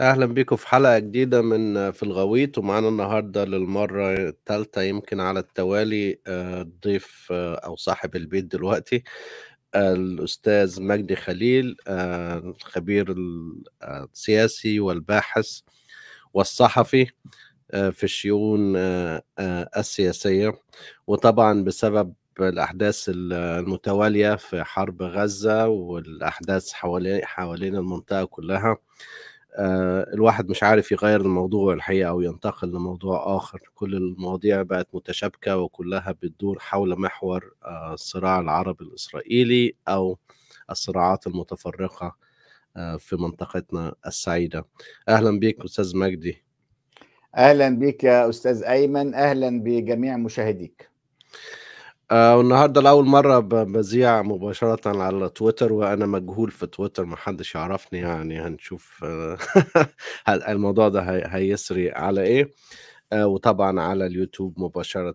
اهلا بيكم في حلقه جديده من آه، في الغويط ومعانا النهارده للمره الثالثه يمكن على التوالي آه، ضيف آه، او صاحب البيت دلوقتي الاستاذ مجدي خليل الخبير السياسي والباحث والصحفي في الشؤون السياسيه وطبعا بسبب الأحداث المتوالية في حرب غزة والأحداث حوالين حوالين المنطقة كلها آه، الواحد مش عارف يغير الموضوع الحقيقة أو ينتقل لموضوع آخر كل المواضيع بقت متشابكة وكلها بتدور حول محور آه، الصراع العربي الإسرائيلي أو الصراعات المتفرقة آه، في منطقتنا السعيدة أهلا بك أستاذ مجدي أهلا بك يا أستاذ أيمن أهلا بجميع مشاهديك آه والنهارده لاول مره بذيع مباشره على تويتر وانا مجهول في تويتر ما حدش يعرفني يعني هنشوف آه الموضوع ده هيسري على ايه آه وطبعا على اليوتيوب مباشره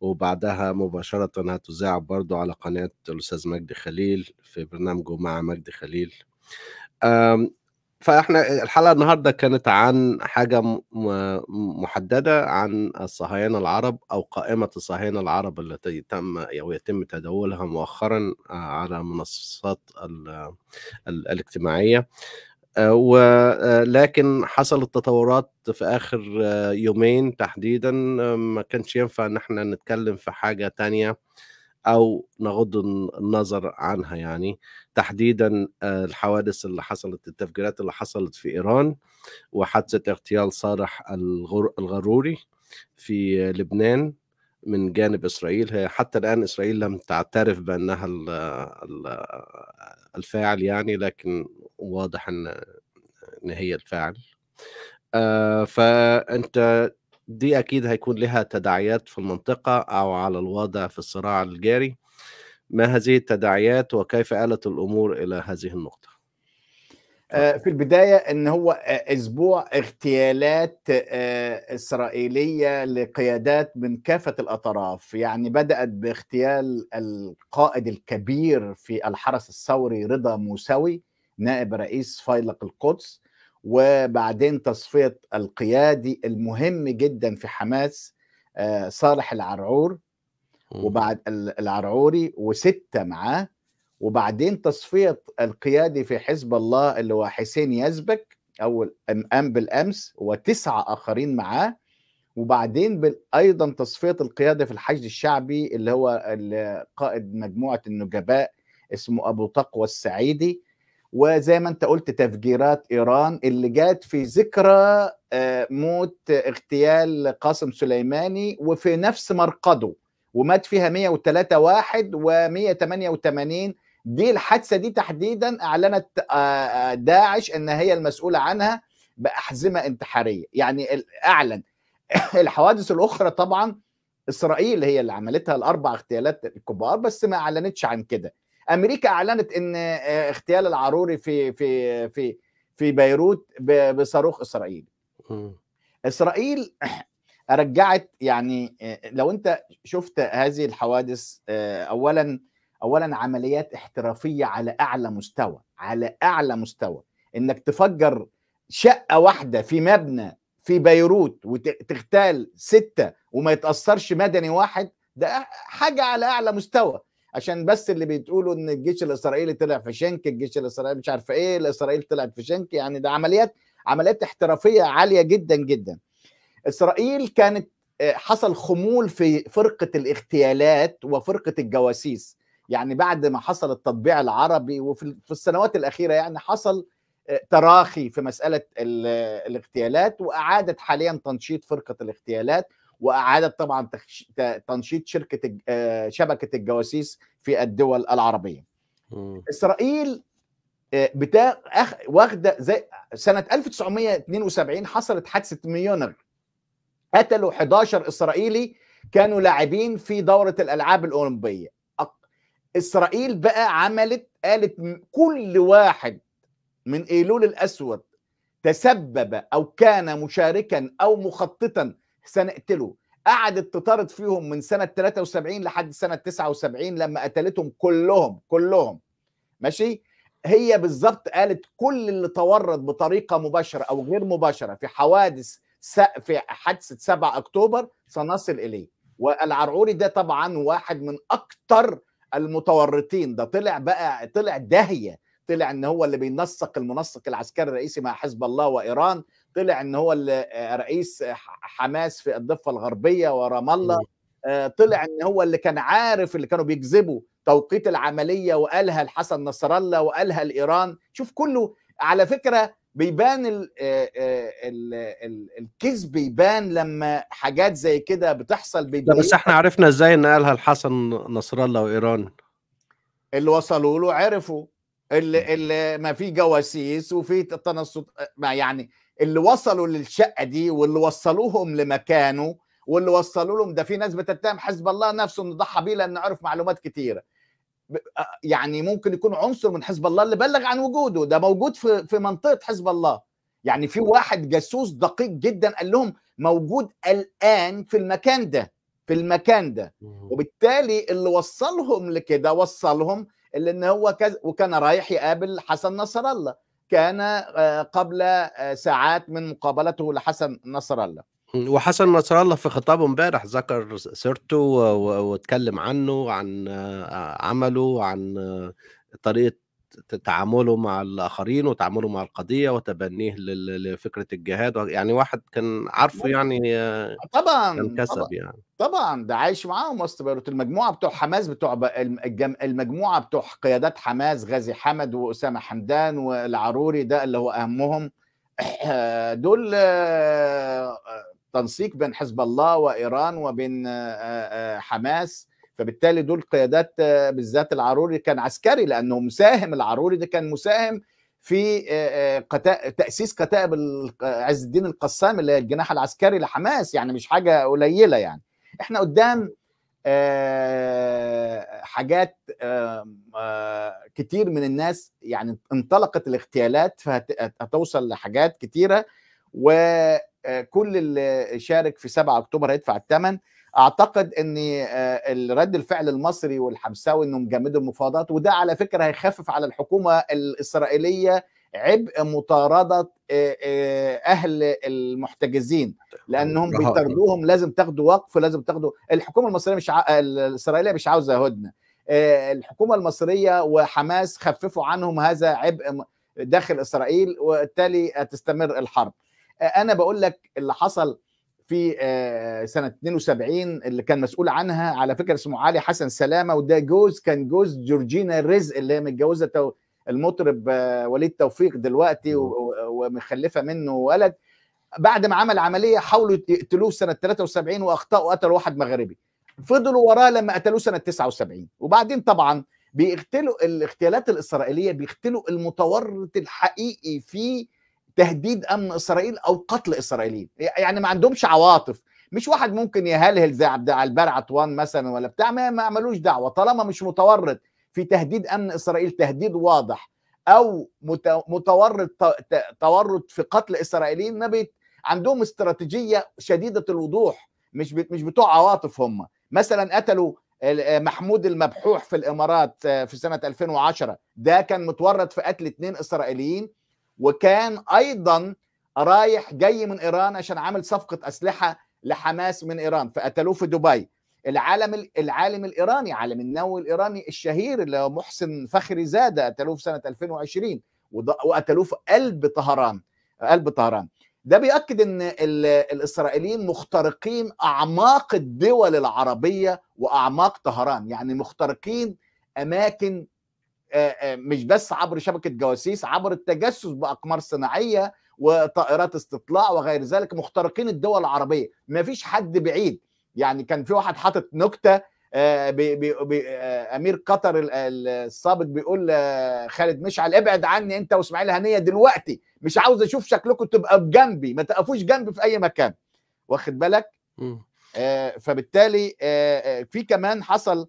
وبعدها مباشره هتذاع برضو على قناه الاستاذ مجدي خليل في برنامجه مع مجدي خليل فاحنا الحلقه النهارده كانت عن حاجه محدده عن الصهاينه العرب او قائمه الصهاينه العرب التي تم او يتم تداولها مؤخرا آه، على منصات الاجتماعيه آه، ولكن آه، حصلت تطورات في اخر يومين تحديدا ما كانش ينفع ان احنا نتكلم في حاجه تانية او نغض النظر عنها يعني تحديدا آه، الحوادث اللي حصلت التفجيرات اللي حصلت في ايران وحادثه اغتيال صالح الغروري في لبنان من جانب اسرائيل هي حتى الان اسرائيل لم تعترف بانها الفاعل يعني لكن واضح ان ان هي الفاعل آه، فانت دي اكيد هيكون لها تداعيات في المنطقه او على الوضع في الصراع الجاري ما هذه التداعيات وكيف آلت الامور الى هذه النقطه آه، في البداية أن هو آه، أسبوع اغتيالات آه، إسرائيلية لقيادات من كافة الأطراف يعني بدأت باغتيال القائد الكبير في الحرس الثوري رضا موسوي نائب رئيس فيلق القدس وبعدين تصفيه القيادي المهم جدا في حماس آه، صالح العرعور وبعد العرعوري وسته معاه وبعدين تصفيه القيادي في حزب الله اللي هو حسين يزبك اول ام بالامس وتسعه اخرين معاه وبعدين ايضا تصفيه القياده في الحشد الشعبي اللي هو قائد مجموعه النجباء اسمه ابو تقوى السعيدي وزي ما انت قلت تفجيرات ايران اللي جات في ذكرى آه، موت اغتيال قاسم سليماني وفي نفس مرقده ومات فيها 103 واحد و188 دي الحادثه دي تحديدا اعلنت آه، آه، داعش ان هي المسؤوله عنها باحزمه انتحاريه يعني اعلن الحوادث الاخرى طبعا اسرائيل هي اللي عملتها الاربع اغتيالات الكبار بس ما اعلنتش عن كده امريكا اعلنت ان آه، اغتيال العروري في في في في بيروت بصاروخ اسرائيلي اسرائيل رجعت يعني آه، لو انت شفت هذه الحوادث آه، اولا اولا عمليات احترافيه على اعلى مستوى على اعلى مستوى انك تفجر شقه واحده في مبنى في بيروت وتغتال سته وما يتاثرش مدني واحد ده حاجه على اعلى مستوى عشان بس اللي بتقولوا ان الجيش الاسرائيلي طلع في شنك الجيش الاسرائيلي مش عارف ايه الاسرائيل طلعت في شنك يعني ده عمليات عمليات احترافيه عاليه جدا جدا اسرائيل كانت آه، حصل خمول في فرقه الاغتيالات وفرقه الجواسيس يعني بعد ما حصل التطبيع العربي وفي السنوات الاخيره يعني حصل آه، تراخي في مساله آه، الاغتيالات واعادت حاليا تنشيط فرقه الاغتيالات واعاده طبعا تنشيط شركه آه، شبكه الجواسيس في الدول العربيه. م. اسرائيل آه، أخ... واخده زي سنه 1972 حصلت حادثه ميونر قتلوا 11 اسرائيلي كانوا لاعبين في دوره الالعاب الاولمبيه اسرائيل بقى عملت قالت كل واحد من ايلول الاسود تسبب او كان مشاركا او مخططا سنقتله قعدت تطارد فيهم من سنه 73 لحد سنه 79 لما قتلتهم كلهم كلهم ماشي هي بالظبط قالت كل اللي تورط بطريقه مباشره او غير مباشره في حوادث في حادثه 7 اكتوبر سنصل اليه والعرعوري ده طبعا واحد من اكتر المتورطين ده طلع بقى طلع داهيه طلع ان هو اللي بينسق المنسق العسكري الرئيسي مع حزب الله وايران طلع ان هو آه، رئيس حماس في الضفه الغربيه ورام الله آه، طلع ان هو اللي كان عارف اللي كانوا بيكذبوا توقيت العمليه وقالها لحسن نصر الله وقالها لايران شوف كله على فكره بيبان آه، الكذب بيبان لما حاجات زي كده بتحصل بيبان بس احنا عرفنا ازاي ان قالها لحسن نصر الله وايران اللي وصلوا له عرفوا اللي, اللي ما في جواسيس وفي تنصت ما يعني اللي وصلوا للشقه دي واللي وصلوهم لمكانه واللي وصلوا لهم ده في ناس بتتهم حزب الله نفسه انه ضحى بيه لانه عرف معلومات كتيره يعني ممكن يكون عنصر من حزب الله اللي بلغ عن وجوده ده موجود في في منطقه حزب الله يعني في واحد جاسوس دقيق جدا قال لهم موجود الان في المكان ده في المكان ده وبالتالي اللي وصلهم لكده وصلهم اللي ان هو كذا وكان رايح يقابل حسن نصر الله كان آه، قبل آه، ساعات من مقابلته لحسن نصر الله وحسن نصر الله في خطابه امبارح ذكر سيرته واتكلم عنه عن آه، عمله عن طريقه تعامله مع الاخرين وتعامله مع القضيه وتبنيه لفكره الجهاد يعني واحد كان عارفه يعني طبعا كان كسب طبعًا يعني طبعا ده عايش معاهم وسط بيروت المجموعه بتوع حماس بتوع المجموعه بتوع قيادات حماس غازي حمد واسامه حمدان والعروري ده اللي هو اهمهم دول آه، آه، تنسيق بين حزب الله وايران وبين آه، حماس فبالتالي دول قيادات آه، بالذات العروري كان عسكري لانه مساهم العروري ده كان مساهم في آه، آه، تاسيس كتائب عز الدين القسام اللي هي الجناح العسكري لحماس يعني مش حاجه قليله يعني احنا قدام حاجات كتير من الناس يعني انطلقت الاغتيالات فهتوصل لحاجات كتيره وكل اللي شارك في 7 اكتوبر هيدفع الثمن اعتقد ان آه، رد الفعل المصري والحمساوي انهم جمدوا المفاوضات وده على فكره هيخفف على الحكومه الاسرائيليه عبء مطارده آه، آه، اهل المحتجزين لانهم بيطردوهم لازم تاخدوا وقف لازم تاخدوا الحكومه المصريه مش ع... الاسرائيليه مش عاوزه هدنه الحكومه المصريه وحماس خففوا عنهم هذا عبء داخل اسرائيل وبالتالي تستمر الحرب انا بقول لك اللي حصل في آه، سنه 72 اللي كان مسؤول عنها على فكره اسمه علي حسن سلامه وده جوز كان جوز جورجينا رزق اللي هي متجوزه المطرب وليد توفيق دلوقتي ومخلفه منه ولد بعد ما عمل عمليه حاولوا يقتلوه سنه 73 واخطاوا وقتل واحد مغربي فضلوا وراه لما قتلوه سنه 79 وبعدين طبعا بيقتلوا الاغتيالات الاسرائيليه بيقتلوا المتورط الحقيقي في تهديد امن اسرائيل او قتل اسرائيليين يعني ما عندهمش عواطف مش واحد ممكن يهلهل زي عبد البر عطوان مثلا ولا بتاع ما ملوش دعوه طالما مش متورط في تهديد امن اسرائيل تهديد واضح او متورط تورط في قتل اسرائيليين ما بيت عندهم استراتيجيه شديده الوضوح مش مش بتوع عواطف هم مثلا قتلوا محمود المبحوح في الامارات آه، في سنه 2010 ده كان متورط في قتل اثنين اسرائيليين وكان ايضا رايح جاي من ايران عشان عامل صفقه اسلحه لحماس من ايران فقتلوه في دبي العالم العالم الايراني عالم النووي الايراني الشهير اللي هو محسن فخري زاده قتلوه في سنه 2020 وقتلوه في قلب طهران قلب طهران ده بيأكد ان الاسرائيليين مخترقين اعماق الدول العربيه واعماق طهران يعني مخترقين اماكن مش بس عبر شبكه جواسيس عبر التجسس باقمار صناعيه وطائرات استطلاع وغير ذلك مخترقين الدول العربيه ما فيش حد بعيد يعني كان في واحد حاطط نكته امير قطر السابق بيقول خالد مشعل ابعد عني انت واسماعيل هنيه دلوقتي مش عاوز اشوف شكلكم تبقى بجنبي ما تقفوش جنبي في اي مكان واخد بالك فبالتالي في كمان حصل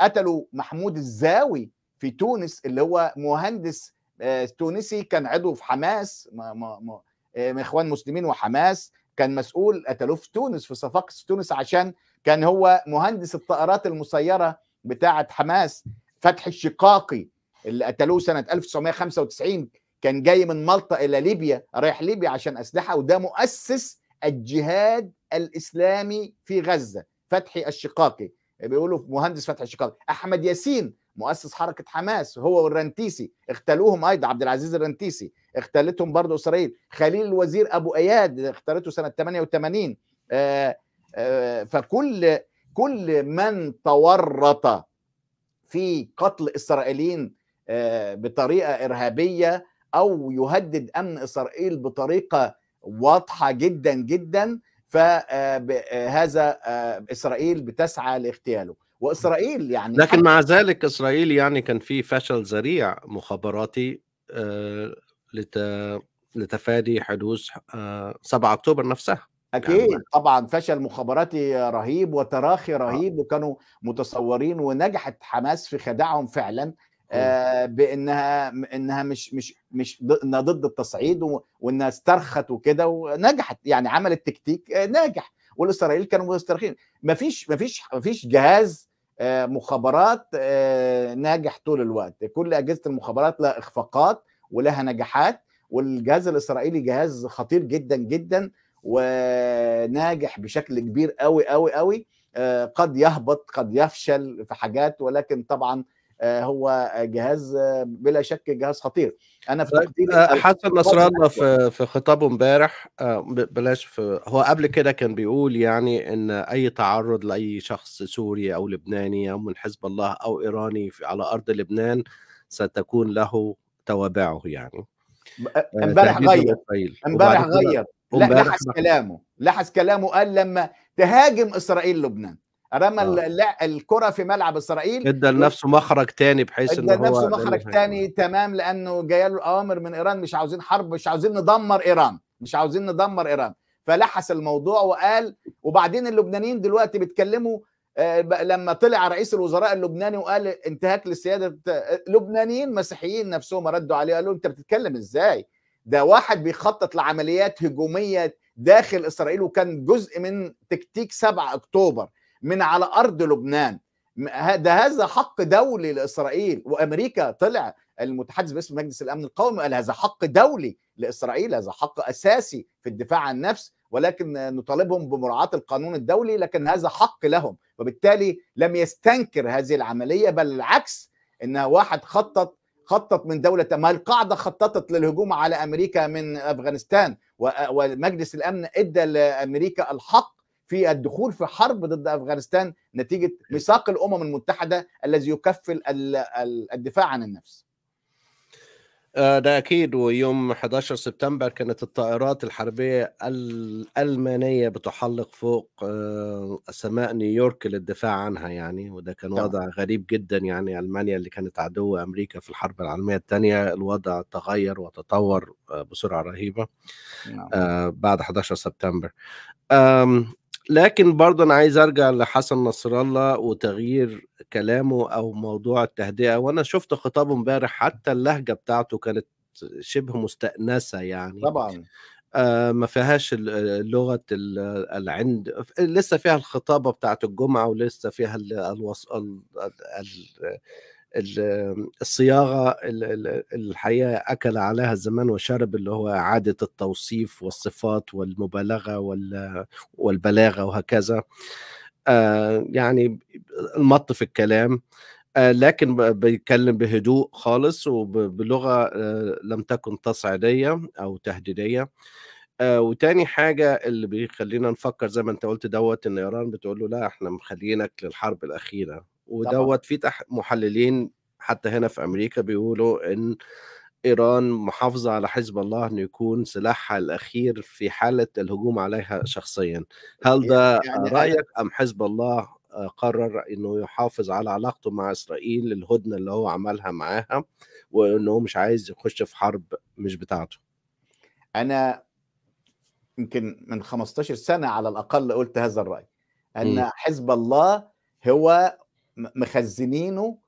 قتلوا محمود الزاوي في تونس اللي هو مهندس آه، تونسي كان عضو في حماس آه، اخوان مسلمين وحماس كان مسؤول قتلوه في تونس في صفاقس في تونس عشان كان هو مهندس الطائرات المسيره بتاعه حماس فتحي الشقاقي اللي قتلوه سنه 1995 كان جاي من مالطا الى ليبيا رايح ليبيا عشان اسلحه وده مؤسس الجهاد الاسلامي في غزه فتحي الشقاقي بيقولوا مهندس فتحي الشقاقي احمد ياسين مؤسس حركه حماس هو والرنتيسي اغتالوهم ايضا عبد العزيز الرنتيسي اغتالتهم برضه اسرائيل خليل الوزير ابو اياد اختلته سنه 88 آآ آآ فكل كل من تورط في قتل اسرائيليين آه، بطريقه ارهابيه او يهدد امن اسرائيل بطريقه واضحه جدا جدا فهذا آه، آه، اسرائيل بتسعى لاغتياله واسرائيل يعني لكن مع ذلك اسرائيل يعني كان في فشل ذريع مخابراتي آه، لت... لتفادي حدوث 7 آه، اكتوبر نفسها يعني اكيد يعني طبعا فشل مخابراتي رهيب وتراخي آه. رهيب وكانوا متصورين ونجحت حماس في خداعهم فعلا بانها انها مش مش مش انها ضد التصعيد وانها استرخت وكده ونجحت يعني عملت تكتيك ناجح والاسرائيليين كانوا مسترخين مفيش مفيش مفيش جهاز آه، مخابرات آه، ناجح طول الوقت كل اجهزه المخابرات لها اخفاقات ولها نجاحات والجهاز الاسرائيلي جهاز خطير جدا جدا وناجح بشكل كبير قوي قوي قوي آه، قد يهبط قد يفشل في حاجات ولكن طبعا آه، هو جهاز آه، بلا شك جهاز خطير انا في طيب، تقديري آه، حسن نصر الله في في خطابه امبارح بلاش في هو قبل كده كان بيقول يعني ان اي تعرض لاي شخص سوري او لبناني او من حزب الله او ايراني على ارض لبنان ستكون له توابعه يعني امبارح غير امبارح غير لحس كلامه لحس كلامه قال لما تهاجم اسرائيل لبنان رمى آه. الكره في ملعب اسرائيل ادى لنفسه مخرج تاني بحيث ان هو ادى لنفسه مخرج تاني تمام لانه جاي له اوامر من ايران مش عاوزين حرب مش عاوزين ندمر ايران مش عاوزين ندمر ايران فلحس الموضوع وقال وبعدين اللبنانيين دلوقتي بيتكلموا آه، لما طلع رئيس الوزراء اللبناني وقال انتهاك لسياده لبنانيين مسيحيين نفسهم ردوا عليه قالوا انت بتتكلم ازاي ده واحد بيخطط لعمليات هجوميه داخل اسرائيل وكان جزء من تكتيك 7 اكتوبر من على أرض لبنان ده هذا حق دولي لإسرائيل وأمريكا طلع المتحدث باسم مجلس الأمن القومي قال هذا حق دولي لإسرائيل هذا حق أساسي في الدفاع عن النفس ولكن نطالبهم بمراعاة القانون الدولي لكن هذا حق لهم وبالتالي لم يستنكر هذه العملية بل العكس إن واحد خطط خطط من دولة ما القاعدة خططت للهجوم على أمريكا من أفغانستان ومجلس الأمن إدى لأمريكا الحق في الدخول في حرب ضد افغانستان نتيجه إيه. ميثاق الامم المتحده الذي يكفل الدفاع عن النفس. آه، ده اكيد ويوم 11 سبتمبر كانت الطائرات الحربيه الالمانيه بتحلق فوق آه، سماء نيويورك للدفاع عنها يعني وده كان وضع غريب جدا يعني المانيا اللي كانت عدو امريكا في الحرب العالميه الثانيه الوضع تغير وتطور آه، بسرعه رهيبه نعم. بعد 11 سبتمبر لكن برضه انا عايز ارجع لحسن نصر الله وتغيير كلامه او موضوع التهدئه وانا شفت خطابه امبارح حتى اللهجه بتاعته كانت شبه مستأنسة يعني طبعا آه ما فيهاش لغة العند لسه فيها الخطابة بتاعت الجمعة ولسه فيها الوص... ال... ال... الصياغه الحقيقه اكل عليها الزمان وشرب اللي هو اعاده التوصيف والصفات والمبالغه والبلاغه وهكذا آه، يعني المط في الكلام آه، لكن بيتكلم بهدوء خالص وبلغه آه، لم تكن تصعيديه او تهديديه وتاني حاجة اللي بيخلينا نفكر زي ما انت قلت دوت ان ايران بتقول له لا احنا مخلينك للحرب الاخيرة ودوت في تح... محللين حتى هنا في امريكا بيقولوا ان ايران محافظه على حزب الله انه يكون سلاحها الاخير في حاله الهجوم عليها شخصيا هل ده يعني رايك ام حزب الله آه، قرر انه يحافظ على علاقته مع اسرائيل الهدنه اللي هو عملها معاها وانه مش عايز يخش في حرب مش بتاعته انا يمكن من 15 سنه على الاقل قلت هذا الراي ان م. حزب الله هو مخزنينه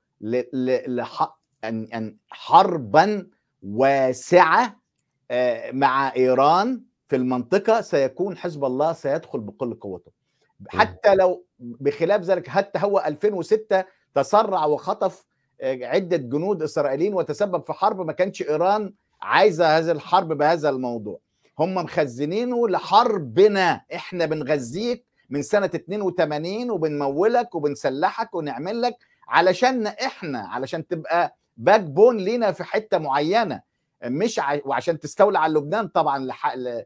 حربا واسعه آه، مع ايران في المنطقه سيكون حزب الله سيدخل بكل قوته حتى لو بخلاف ذلك حتى هو 2006 تسرع وخطف آه، عده جنود اسرائيليين وتسبب في حرب ما كانش ايران عايزه هذه الحرب بهذا الموضوع هم مخزنينه لحربنا احنا بنغذيك من سنه 82 وبنمولك وبنسلحك ونعمل لك علشان احنا علشان تبقى باك بون لينا في حته معينه مش ع... وعشان تستولى على لبنان طبعا لح... ل...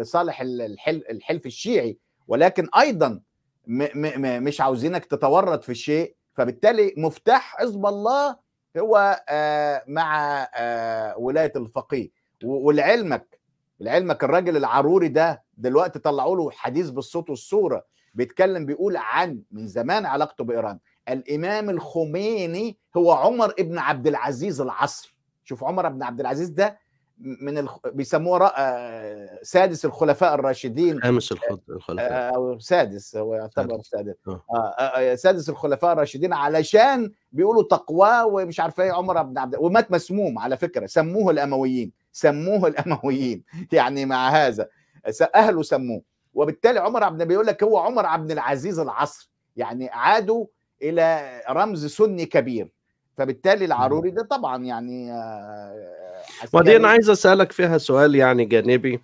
لصالح الحل... الحلف الشيعي ولكن ايضا م... م... مش عاوزينك تتورط في شيء فبالتالي مفتاح حزب الله هو آه مع آه ولايه الفقيه ولعلمك لعلمك الراجل العروري ده دلوقتي طلعوا له حديث بالصوت والصوره بيتكلم بيقول عن من زمان علاقته بايران الامام الخميني هو عمر ابن عبد العزيز العصر شوف عمر بن عبد العزيز ده من الخ... بيسموه آه، سادس الخلفاء الراشدين خامس الخلفاء آه، او سادس هو يعتبر سادس سادس, آه. سادس الخلفاء الراشدين علشان بيقولوا تقواه ومش عارف ايه عمر بن عبد ومات مسموم على فكره سموه الامويين سموه الامويين يعني مع هذا اهله سموه وبالتالي عمر عبد النبي يقول لك هو عمر عبد العزيز العصر يعني عادوا الى رمز سني كبير فبالتالي العروري ده طبعا يعني آه، آه، ودي انا يعني عايز اسالك فيها سؤال يعني جانبي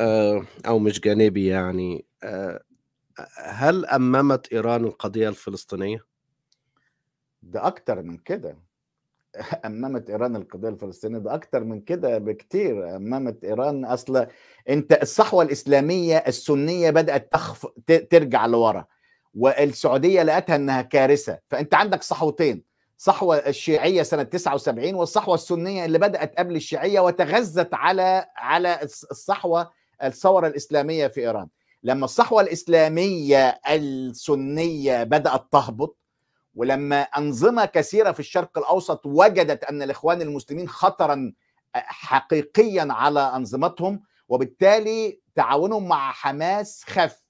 آه، او مش جانبي يعني هل اممت ايران القضيه الفلسطينيه؟ ده اكتر من كده امامت ايران القضيه الفلسطينيه ده اكتر من كده بكتير امامت ايران اصل انت الصحوه الاسلاميه السنيه بدات تخف ترجع لورا والسعوديه لقتها انها كارثه فانت عندك صحوتين صحوه الشيعيه سنه 79 والصحوه السنيه اللي بدات قبل الشيعيه وتغذت على على الصحوه الثوره الاسلاميه في ايران لما الصحوه الاسلاميه السنيه بدات تهبط ولما انظمه كثيره في الشرق الاوسط وجدت ان الاخوان المسلمين خطرا آه، حقيقيا على انظمتهم وبالتالي تعاونهم مع حماس خف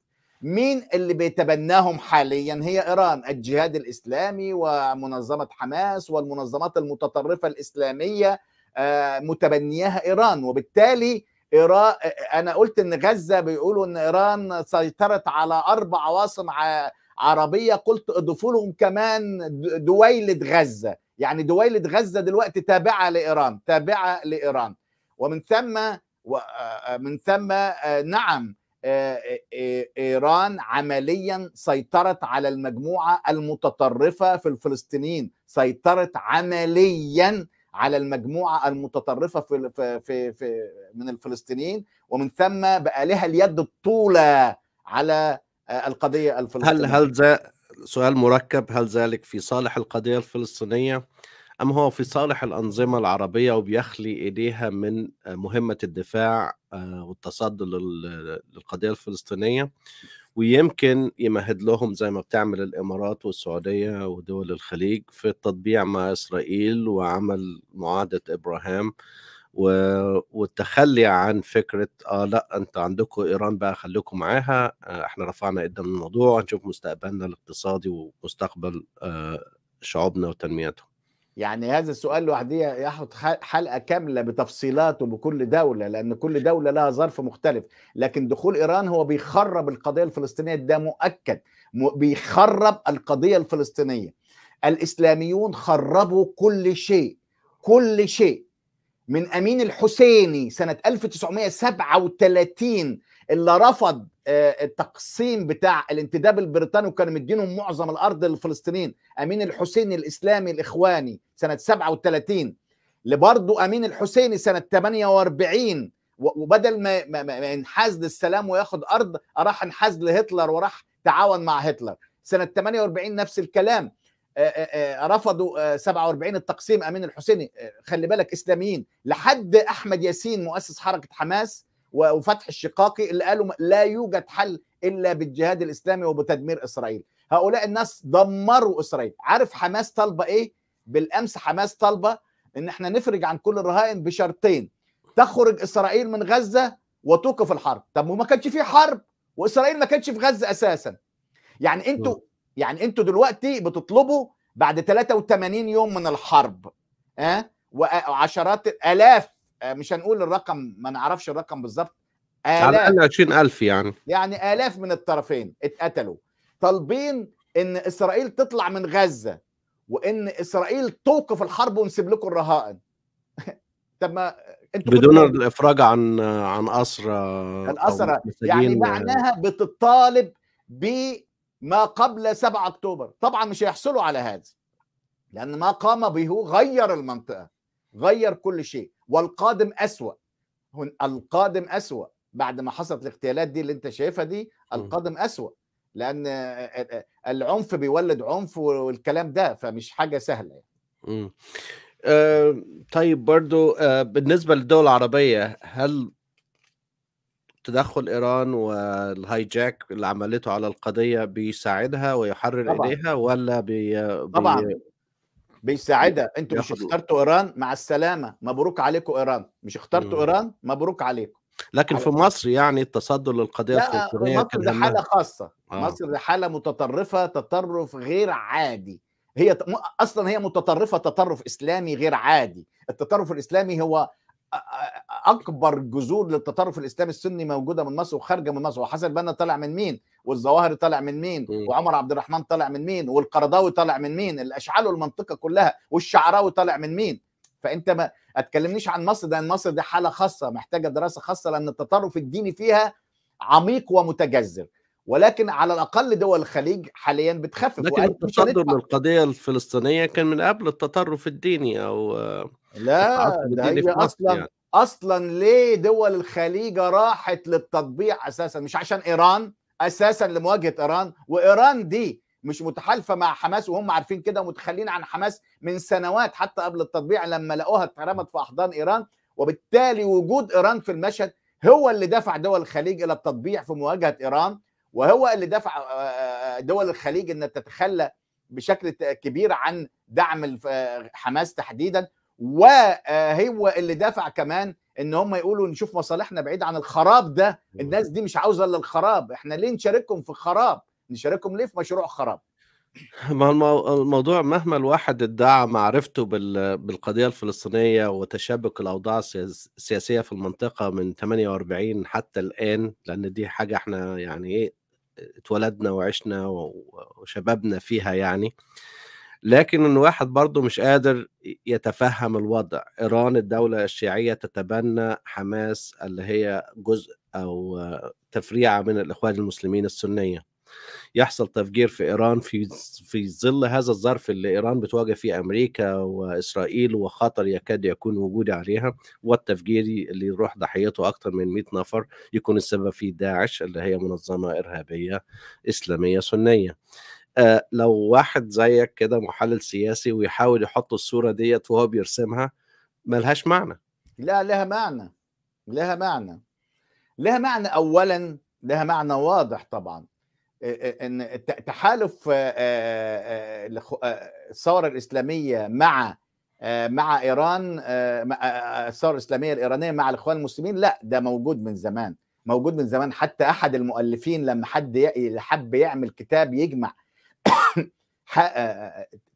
مين اللي بيتبناهم حاليا هي ايران الجهاد الاسلامي ومنظمه حماس والمنظمات المتطرفه الاسلاميه آه، متبنياها ايران وبالتالي آه، انا قلت ان غزه بيقولوا ان ايران سيطرت على اربع عواصم عربيه قلت اضيفوا لهم كمان دويله غزه يعني دويله غزه دلوقتي تابعه لايران تابعه لايران ومن ثم من ثم نعم ايران عمليا سيطرت على المجموعه المتطرفه في الفلسطينيين سيطرت عمليا على المجموعه المتطرفه في في في من الفلسطينيين ومن ثم بقى لها اليد الطوله على آه، القضيه الفلسطينيه هل هل ذا سؤال مركب هل ذلك في صالح القضيه الفلسطينيه ام هو في صالح الانظمه العربيه وبيخلي ايديها من آه، مهمه الدفاع آه، والتصدي للقضيه الفلسطينيه ويمكن يمهد لهم زي ما بتعمل الامارات والسعوديه ودول الخليج في التطبيع مع اسرائيل وعمل معاهده ابراهام والتخلي عن فكره اه لا انت عندكم ايران بقى خليكم معاها آه، احنا رفعنا قدام الموضوع هنشوف مستقبلنا الاقتصادي ومستقبل آه، شعوبنا وتنميتهم يعني هذا السؤال لوحده ياخد حلقه كامله بتفصيلاته بكل دوله لان كل دوله لها ظرف مختلف لكن دخول ايران هو بيخرب القضيه الفلسطينيه ده مؤكد بيخرب القضيه الفلسطينيه الاسلاميون خربوا كل شيء كل شيء من امين الحسيني سنه 1937 اللي رفض آه، التقسيم بتاع الانتداب البريطاني وكان مدينهم معظم الارض للفلسطينيين امين الحسيني الاسلامي الاخواني سنه 37 لبرضه امين الحسيني سنه 48 وبدل ما ينحاز للسلام وياخد ارض راح انحاز لهتلر وراح تعاون مع هتلر سنه 48 نفس الكلام آه، آه، آه، رفضوا 47 التقسيم امين الحسيني خلي بالك اسلاميين لحد احمد ياسين مؤسس حركه حماس وفتح الشقاقي اللي قالوا لا يوجد حل الا بالجهاد الاسلامي وبتدمير اسرائيل هؤلاء الناس دمروا اسرائيل عارف حماس طالبه ايه بالامس حماس طالبه ان احنا نفرج عن كل الرهائن بشرطين تخرج اسرائيل من غزه وتوقف الحرب طب وما كانش في حرب واسرائيل ما كانتش في غزه اساسا يعني انتوا يعني انتوا دلوقتي بتطلبوا بعد 83 يوم من الحرب ها أه؟ وعشرات آه، الاف آه، مش هنقول الرقم ما نعرفش الرقم بالظبط آلاف على الاقل 20000 يعني يعني الاف من الطرفين اتقتلوا طالبين ان اسرائيل تطلع من غزه وان اسرائيل توقف الحرب ونسيب لكم الرهائن طب ما انتوا بدون الافراج عن عن اسرى اسرى يعني معناها بتطالب ب ما قبل 7 اكتوبر طبعا مش هيحصلوا على هذا لان ما قام به غير المنطقه غير كل شيء والقادم اسوا القادم اسوا بعد ما حصلت الاغتيالات دي اللي انت شايفها دي القادم اسوا لان العنف بيولد عنف والكلام ده فمش حاجه سهله يعني. أه طيب برضو أه بالنسبه للدول العربيه هل تدخل ايران والهايجاك اللي عملته على القضيه بيساعدها ويحرر طبعا. ايديها ولا بي... طبعا بي... بيساعدها انتوا مش اخترتوا ايران مع السلامه مبروك عليكم ايران مش اخترتوا ايران مبروك عليكم لكن في مصر يعني التصدر للقضيه لا الفلسطينيه مصر ده حاله خاصه آه. مصر ده حاله متطرفه تطرف غير عادي هي اصلا هي متطرفه تطرف اسلامي غير عادي التطرف الاسلامي هو اكبر جذور للتطرف الاسلامي السني موجوده من مصر وخارجه من مصر وحسن البنا طالع من مين والظواهري طالع من مين وعمر عبد الرحمن طالع من مين والقرضاوي طالع من مين الاشعال المنطقه كلها والشعراوي طالع من مين فانت ما اتكلمنيش عن مصر لان مصر دي حاله خاصه محتاجه دراسه خاصه لان التطرف الديني فيها عميق ومتجذر ولكن على الاقل دول الخليج حاليا بتخفف لكن التصدر للقضيه الفلسطينيه كان من قبل التطرف الديني او آه، لا الديني في اصلا يعني. اصلا ليه دول الخليج راحت للتطبيع اساسا مش عشان ايران اساسا لمواجهه ايران وايران دي مش متحالفه مع حماس وهم عارفين كده ومتخلين عن حماس من سنوات حتى قبل التطبيع لما لقوها اترمت في احضان ايران وبالتالي وجود ايران في المشهد هو اللي دفع دول الخليج الى التطبيع في مواجهه ايران وهو اللي دفع آه، آه، آه، دول الخليج ان تتخلى بشكل كبير عن دعم حماس تحديدا وهو اللي دفع كمان ان هم يقولوا نشوف مصالحنا بعيد عن الخراب ده الناس دي مش عاوزه الا الخراب احنا ليه نشارككم في الخراب نشارككم ليه في مشروع خراب ما الموضوع مهما الواحد ادعى معرفته بالقضية الفلسطينية وتشابك الأوضاع السياسية في المنطقة من 48 حتى الآن لأن دي حاجة احنا يعني ايه اتولدنا وعشنا وشبابنا فيها يعني لكن الواحد برضه مش قادر يتفهم الوضع إيران الدولة الشيعية تتبنى حماس اللي هي جزء أو تفريعة من الإخوان المسلمين السنية يحصل تفجير في ايران في في ظل هذا الظرف اللي ايران بتواجه فيه امريكا واسرائيل وخطر يكاد يكون وجودي عليها والتفجير اللي يروح ضحيته اكثر من 100 نفر يكون السبب فيه داعش اللي هي منظمه ارهابيه اسلاميه سنيه آه لو واحد زيك كده محلل سياسي ويحاول يحط الصوره ديت وهو بيرسمها ملهاش معنى لا لها معنى لها معنى لها معنى اولا لها معنى واضح طبعا آه، آه، ان تحالف آه، الثوره الاسلاميه مع مع ايران الثوره الاسلاميه الايرانيه مع الاخوان المسلمين لا ده موجود من زمان موجود من زمان حتى احد المؤلفين لما حد حب يعمل كتاب يجمع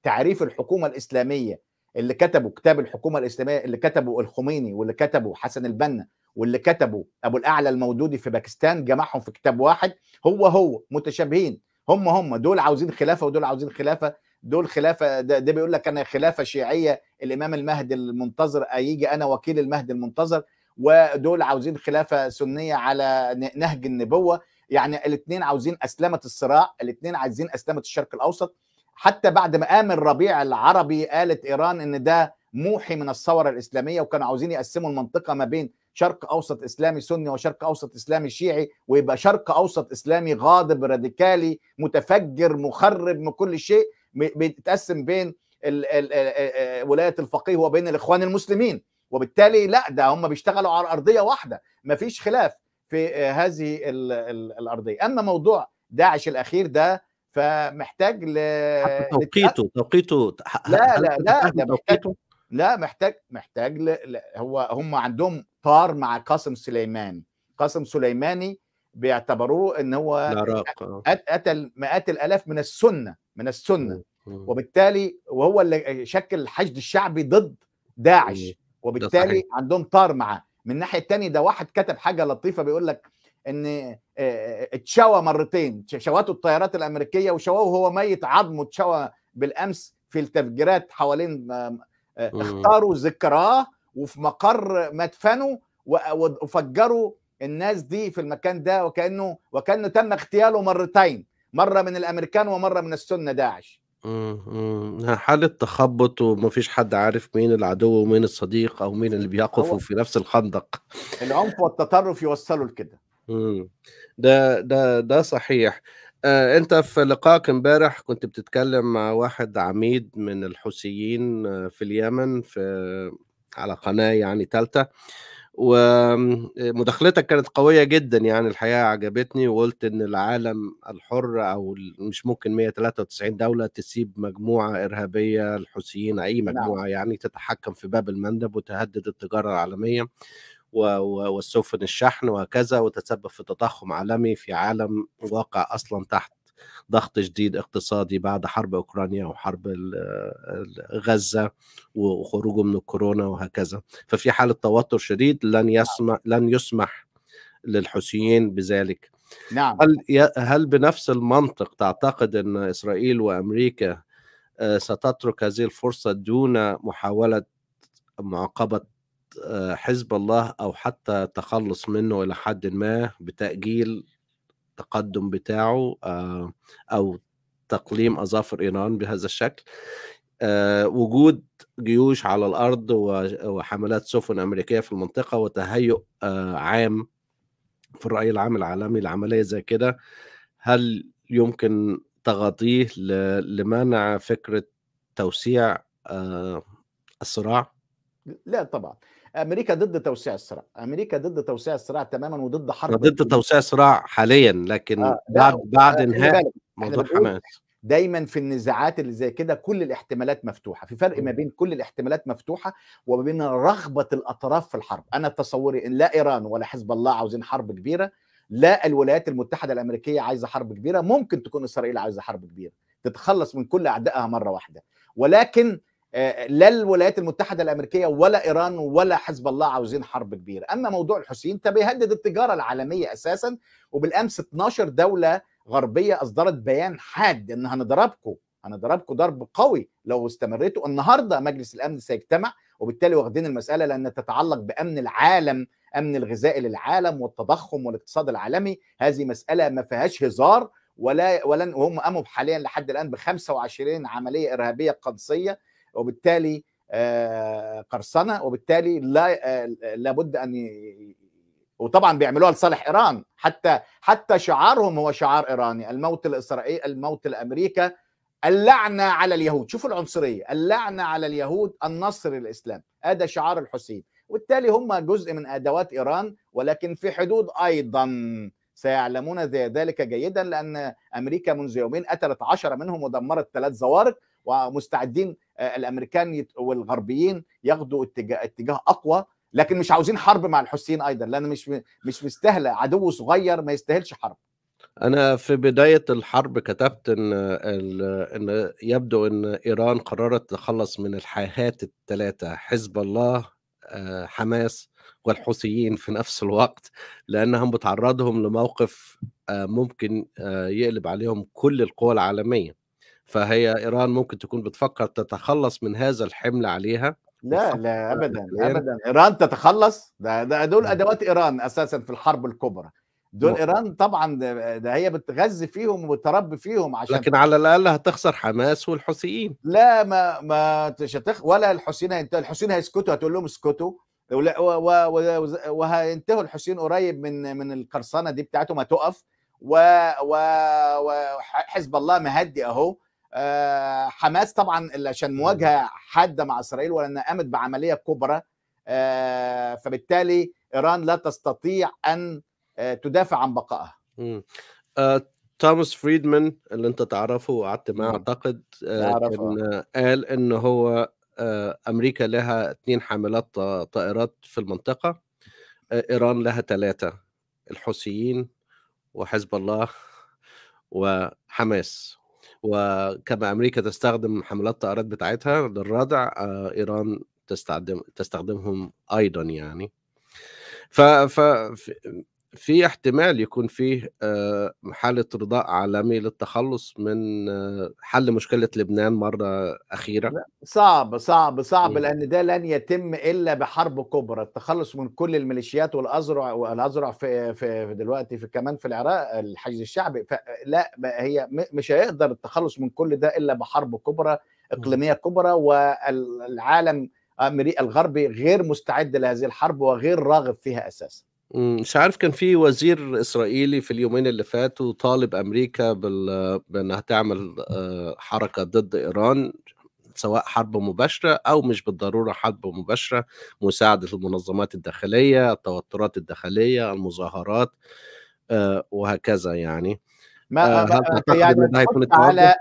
تعريف الحكومه الاسلاميه اللي كتبه كتاب الحكومه الاسلاميه اللي كتبه الخميني واللي كتبه حسن البنا واللي كتبه ابو الاعلى المودودي في باكستان جمعهم في كتاب واحد هو هو متشابهين هم هم دول عاوزين خلافه ودول عاوزين خلافه دول خلافه ده, ده بيقول لك انا خلافه شيعيه الامام المهدي المنتظر ايجي انا وكيل المهدي المنتظر ودول عاوزين خلافه سنيه على نهج النبوه يعني الاثنين عاوزين اسلمه الصراع الاثنين عايزين اسلمه الشرق الاوسط حتى بعد ما قام الربيع العربي قالت ايران ان ده موحي من الثوره الاسلاميه وكانوا عاوزين يقسموا المنطقه ما بين شرق اوسط اسلامي سني وشرق اوسط اسلامي شيعي ويبقى شرق اوسط اسلامي غاضب راديكالي متفجر مخرب من كل شيء بيتقسم بين الـ الـ الـ ولايه الفقيه وبين الاخوان المسلمين وبالتالي لا ده هم بيشتغلوا على ارضيه واحده مفيش خلاف في هذه الارضيه اما موضوع داعش الاخير ده فمحتاج ل توقيته توقيته لا لا لا محتاج لا محتاج محتاج ل... هو هم عندهم بار مع قاسم سليماني قاسم سليماني بيعتبروه ان هو آه. قتل مئات الالاف من السنه من السنه وبالتالي وهو اللي شكل الحشد الشعبي ضد داعش وبالتالي عندهم طار معاه من الناحيه الثانيه ده واحد كتب حاجه لطيفه بيقول لك ان آه، آه، اتشوى مرتين شواته الطيارات الامريكيه وشواه وهو ميت عظمه اتشوى بالامس في التفجيرات حوالين اختاروا ذكراه وفي مقر مدفنه وفجروا الناس دي في المكان ده وكانه وكانه تم اغتياله مرتين مره من الامريكان ومره من السنه داعش حالة تخبط ومفيش حد عارف مين العدو ومين الصديق او مين اللي بيقفوا في نفس الخندق العنف والتطرف يوصلوا لكده ده ده ده صحيح آه انت في لقائك امبارح كنت بتتكلم مع واحد عميد من الحوثيين آه، في اليمن في على قناه يعني ثالثه ومداخلتك كانت قويه جدا يعني الحقيقه عجبتني وقلت ان العالم الحر او مش ممكن 193 دوله تسيب مجموعه ارهابيه الحوثيين اي نعم. مجموعه نعم. يعني تتحكم في باب المندب وتهدد التجاره العالميه والسفن الشحن وهكذا وتتسبب في تضخم عالمي في عالم واقع اصلا تحت ضغط جديد اقتصادي بعد حرب اوكرانيا وحرب غزه وخروجه من الكورونا وهكذا ففي حاله توتر شديد لن نعم. يسمح لن يسمح للحوثيين بذلك نعم هل هل بنفس المنطق تعتقد ان اسرائيل وامريكا آه، ستترك هذه الفرصه دون محاوله معاقبه آه، حزب الله او حتى تخلص منه الى حد ما بتاجيل التقدم بتاعه آه، او تقليم اظافر ايران بهذا الشكل آه، وجود جيوش على الارض وحملات سفن امريكيه في المنطقه وتهيؤ آه، عام في الراي العام العالمي لعمليه زي كده هل يمكن تغطيه لمنع فكره توسيع الصراع؟ لا طبعا امريكا ضد توسيع الصراع امريكا ضد توسيع الصراع تماما وضد حرب ضد توسيع الصراع حاليا لكن آه بعد بعد آه، انهاء موضوع حماس دايما في النزاعات اللي زي كده كل الاحتمالات مفتوحه في فرق ما بين كل الاحتمالات مفتوحه وما بين رغبه الاطراف في الحرب انا تصوري ان لا ايران ولا حزب الله عاوزين حرب كبيره لا الولايات المتحده الامريكيه عايزه حرب كبيره ممكن تكون اسرائيل عايزه حرب كبيره تتخلص من كل اعدائها مره واحده ولكن لا الولايات المتحده الامريكيه ولا ايران ولا حزب الله عاوزين حرب كبيره، اما موضوع الحوثيين ده بيهدد التجاره العالميه اساسا وبالامس 12 دوله غربيه اصدرت بيان حاد ان نضربكم هنضربكم ضرب قوي لو استمرتوا، النهارده مجلس الامن سيجتمع وبالتالي واخدين المساله لان تتعلق بامن العالم، امن الغذاء للعالم والتضخم والاقتصاد العالمي، هذه مساله ما فيهاش هزار ولا ولن وهم قاموا حاليا لحد الان ب 25 عمليه ارهابيه قدسيه وبالتالي آه، قرصنه وبالتالي لا آه، لابد ان وطبعا بيعملوها لصالح ايران حتى حتى شعارهم هو شعار ايراني الموت الاسرائيلي الموت الامريكا اللعنه على اليهود شوفوا العنصريه اللعنه على اليهود النصر للاسلام هذا شعار الحسين وبالتالي هم جزء من ادوات ايران ولكن في حدود ايضا سيعلمون ذلك جيدا لان امريكا منذ يومين قتلت عشرة منهم ودمرت ثلاث زوارق ومستعدين آه، الامريكان والغربيين ياخدوا اتجاه, اتجاه اقوى لكن مش عاوزين حرب مع الحوثيين ايضا لان مش مش مستاهله عدو صغير ما يستاهلش حرب انا في بدايه الحرب كتبت ان ان يبدو ان ايران قررت تتخلص من الحاهات الثلاثه حزب الله آه، حماس والحوثيين في نفس الوقت لانهم بتعرضهم لموقف آه، ممكن يقلب عليهم كل القوى العالميه فهي ايران ممكن تكون بتفكر تتخلص من هذا الحمل عليها لا لا ابدا ابدا ايران تتخلص ده, ده دول ادوات ايران اساسا في الحرب الكبرى دول ايران طبعا ده, هي بتغذي فيهم وتربي فيهم عشان لكن على الاقل هتخسر حماس والحوثيين لا ما ما مش ولا الحوثيين الحوثيين هيسكتوا هتقول لهم اسكتوا وهينتهوا الحوثيين قريب من من القرصنه دي بتاعتهم هتقف وحزب الله مهدي اهو آه، حماس طبعا عشان مواجهه حاده مع اسرائيل ولانها قامت بعمليه كبرى آه، فبالتالي ايران لا تستطيع ان آه، تدافع عن بقائها. توماس فريدمان اللي انت تعرفه وقعدت معاه اعتقد إن قال ان هو امريكا لها اثنين حاملات طائرات في المنطقه ايران لها ثلاثه الحوثيين وحزب الله وحماس وكما امريكا تستخدم حملات الطائرات بتاعتها للردع آه، ايران تستخدم تستخدمهم ايضا يعني ف, ف... في احتمال يكون فيه آه، حالة رضاء عالمي للتخلص من آه، حل مشكلة لبنان مرة أخيرة صعب صعب صعب لأن ده لن يتم إلا بحرب كبرى التخلص من كل الميليشيات والأزرع والأزرع في, في دلوقتي في كمان في العراق الحشد الشعبي فلا هي مش هيقدر التخلص من كل ده إلا بحرب كبرى إقليمية كبرى والعالم آه، الغربي غير مستعد لهذه الحرب وغير راغب فيها أساساً مش عارف كان في وزير اسرائيلي في اليومين اللي فاتوا طالب امريكا بال... بانها تعمل آه، حركه ضد ايران سواء حرب مباشره او مش بالضروره حرب مباشره مساعده المنظمات الداخليه التوترات الداخليه المظاهرات آه، وهكذا يعني ما آه، هل يعني على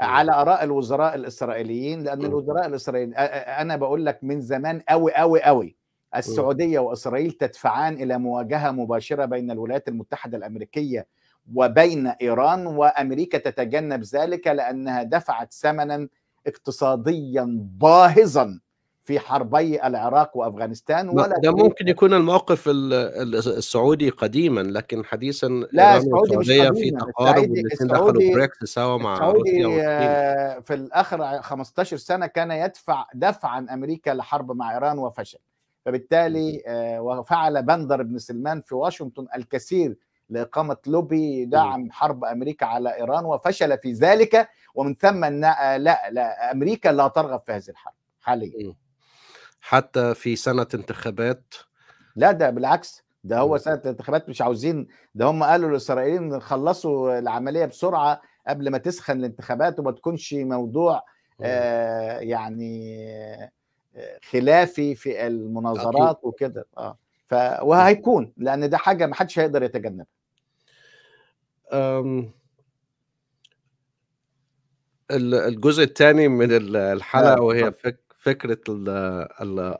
على اراء الوزراء الاسرائيليين لان الوزراء الاسرائيليين انا بقول لك من زمان قوي قوي قوي السعوديه واسرائيل تدفعان الى مواجهه مباشره بين الولايات المتحده الامريكيه وبين ايران وامريكا تتجنب ذلك لانها دفعت ثمنا اقتصاديا باهظا في حربي العراق وافغانستان ولا ده ممكن يكون الموقف السعودي قديما لكن حديثا لا السعودي مش قديما في تقارب السعودي بريكس سوا مع السعودي آه، في الاخر 15 سنه كان يدفع دفعا امريكا لحرب مع ايران وفشل فبالتالي آه، وفعل بندر بن سلمان في واشنطن الكثير لإقامة لوبي دعم حرب أمريكا على إيران وفشل في ذلك ومن ثم آه، لا, لا أمريكا لا ترغب في هذه الحرب حاليا حتى في سنة انتخابات لا ده بالعكس ده هو سنة الانتخابات مش عاوزين ده هم قالوا للإسرائيليين خلصوا العملية بسرعة قبل ما تسخن الانتخابات وما تكونش موضوع آه يعني آه خلافي في المناظرات وكده اه ف وهيكون لان ده حاجه ما حدش هيقدر يتجنبها الجزء الثاني من الحلقه آه، وهي فك فكره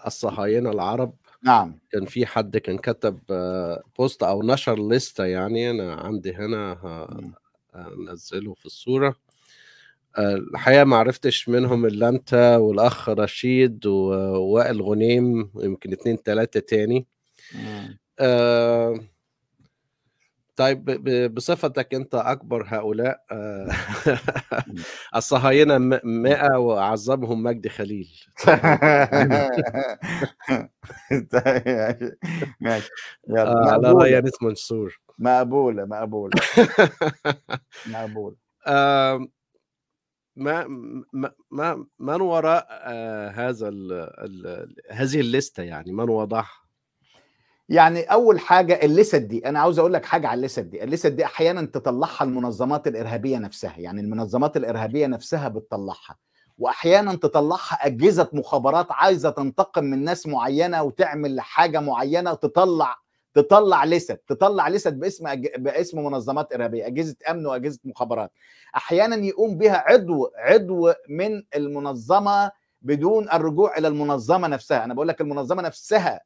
الصهاينه العرب نعم كان في حد كان كتب آه، بوست او نشر لستة يعني انا عندي هنا هنزله في الصوره الحقيقه ما عرفتش منهم الا انت والاخ رشيد ووائل غنيم يمكن اثنين ثلاثه تاني آه، طيب بصفتك انت اكبر هؤلاء آه، الصهاينه 100 وعظمهم مجدي خليل ماشي يلا آه، على راي منصور مقبوله مقبوله مقبوله ما ما ما من وراء آه هذا الـ الـ هذه الليسته يعني من وضعها؟ يعني اول حاجه الليست دي انا عاوز اقول لك حاجه على الليست دي الليست دي احيانا تطلعها المنظمات الارهابيه نفسها يعني المنظمات الارهابيه نفسها بتطلعها واحيانا تطلعها اجهزه مخابرات عايزه تنتقم من ناس معينه وتعمل حاجه معينه تطلع تطلع لست تطلع لست باسم أج... باسم منظمات ارهابيه اجهزه امن واجهزه مخابرات احيانا يقوم بها عضو عضو من المنظمه بدون الرجوع الى المنظمه نفسها انا بقول لك المنظمه نفسها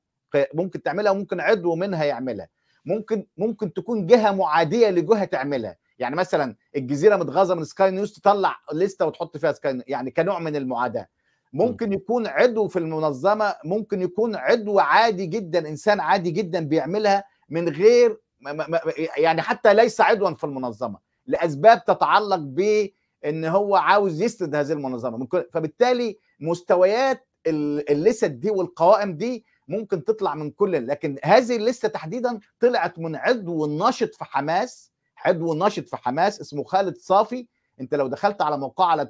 ممكن تعملها وممكن عضو منها يعملها ممكن ممكن تكون جهه معاديه لجهه تعملها يعني مثلا الجزيره متغاظه من سكاي نيوز تطلع لسته وتحط فيها سكاي يعني كنوع من المعاداه ممكن يكون عضو في المنظمه ممكن يكون عضو عادي جدا انسان عادي جدا بيعملها من غير يعني حتى ليس عضوا في المنظمه لاسباب تتعلق بان هو عاوز يسند هذه المنظمه فبالتالي مستويات الليست دي والقوائم دي ممكن تطلع من كل لكن هذه الليسته تحديدا طلعت من عضو ناشط في حماس عضو ناشط في حماس اسمه خالد صافي انت لو دخلت على موقع على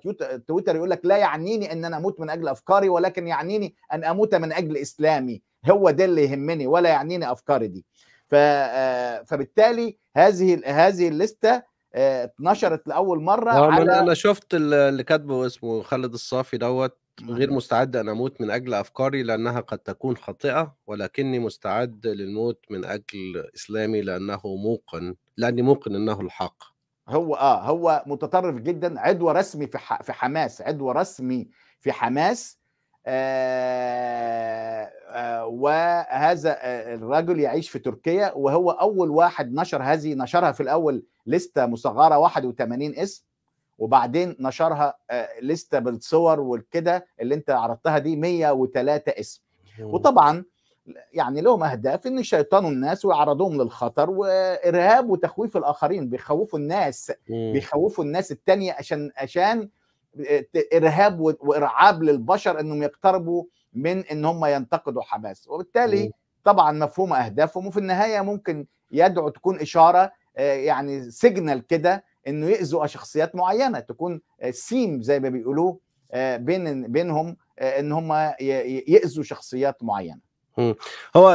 تويتر يقول لك لا يعنيني ان انا اموت من اجل افكاري ولكن يعنيني ان اموت من اجل اسلامي هو ده اللي يهمني ولا يعنيني افكاري دي آه، فبالتالي هذه هذه الليسته آه، اتنشرت لاول مره على انا شفت اللي كاتبه اسمه خالد الصافي دوت غير مستعد ان اموت من اجل افكاري لانها قد تكون خاطئه ولكني مستعد للموت من اجل اسلامي لانه موقن لاني موقن انه الحق هو اه هو متطرف جدا عدوى رسمي في في حماس عدوى رسمي في حماس آه آه وهذا آه، الرجل يعيش في تركيا وهو اول واحد نشر هذه نشرها في الاول لسته مصغره 81 اسم وبعدين نشرها آه لسته بالصور والكده اللي انت عرضتها دي 103 اسم وطبعا يعني لهم اهداف ان يشيطنوا الناس ويعرضوهم للخطر وارهاب وتخويف الاخرين بيخوفوا الناس مم. بيخوفوا الناس الثانيه عشان عشان ارهاب وارعاب للبشر انهم يقتربوا من ان هم ينتقدوا حماس وبالتالي مم. طبعا مفهوم اهدافهم وفي النهايه ممكن يدعو تكون اشاره آه، يعني سيجنال كده انه ياذوا شخصيات معينه تكون سيم آه، زي ما بيقولوه آه، بين بينهم ان هم ياذوا شخصيات معينه هو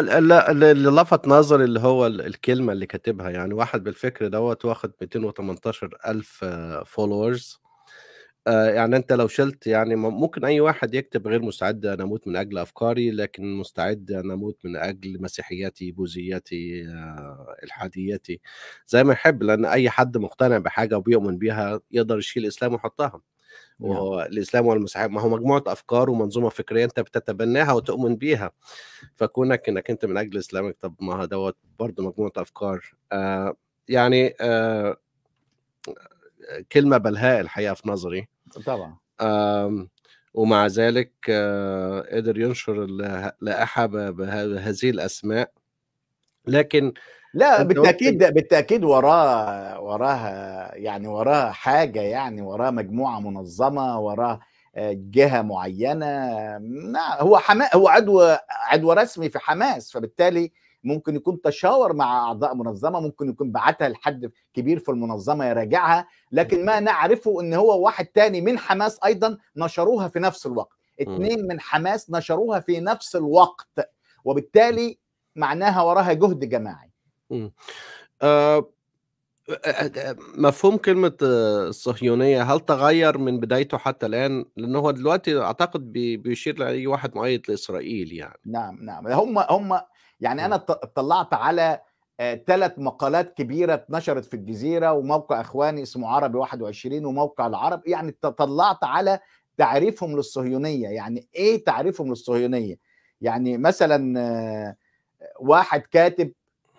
اللي لفت نظري اللي هو الكلمة اللي كاتبها يعني واحد بالفكر دوت واخد 218 ألف فولورز آه، يعني أنت لو شلت يعني ممكن أي واحد يكتب غير مستعد ان أموت من أجل أفكاري لكن مستعد ان أموت من أجل مسيحياتي بوذيتي آه، الحادياتي إلحاديتي زي ما يحب لأن أي حد مقتنع بحاجة وبيؤمن بيها يقدر يشيل الإسلام ويحطها نعم. وهو الاسلام والمسيحيه ما هو مجموعه افكار ومنظومه فكريه انت بتتبناها وتؤمن بيها فكونك انك انت من اجل اسلامك طب ما هو دوت برضه مجموعه افكار آه يعني آه كلمه بلهاء الحقيقه في نظري طبعا آه ومع ذلك آه قدر ينشر اللائحه بهذه الاسماء لكن آه لا بالتاكيد بالتاكيد وراه وراها يعني وراها حاجه يعني وراها مجموعه منظمه وراه آه، جهه معينه هو حما هو عدو عدو رسمي في حماس فبالتالي ممكن يكون تشاور مع اعضاء منظمه ممكن يكون بعتها لحد كبير في المنظمه يراجعها لكن ما نعرفه ان هو واحد تاني من حماس ايضا نشروها في نفس الوقت اثنين من حماس نشروها في نفس الوقت وبالتالي معناها وراها جهد جماعي آه، مفهوم كلمة الصهيونية آه، هل تغير من بدايته حتى الآن؟ لأنه هو دلوقتي أعتقد بيشير لأي واحد مؤيد لإسرائيل يعني نعم نعم هم هم يعني أنا اطلعت على ثلاث آه، مقالات كبيرة اتنشرت في الجزيرة وموقع إخواني اسمه عربي 21 وموقع العرب يعني تطلعت على تعريفهم للصهيونية يعني إيه تعريفهم للصهيونية يعني مثلا واحد كاتب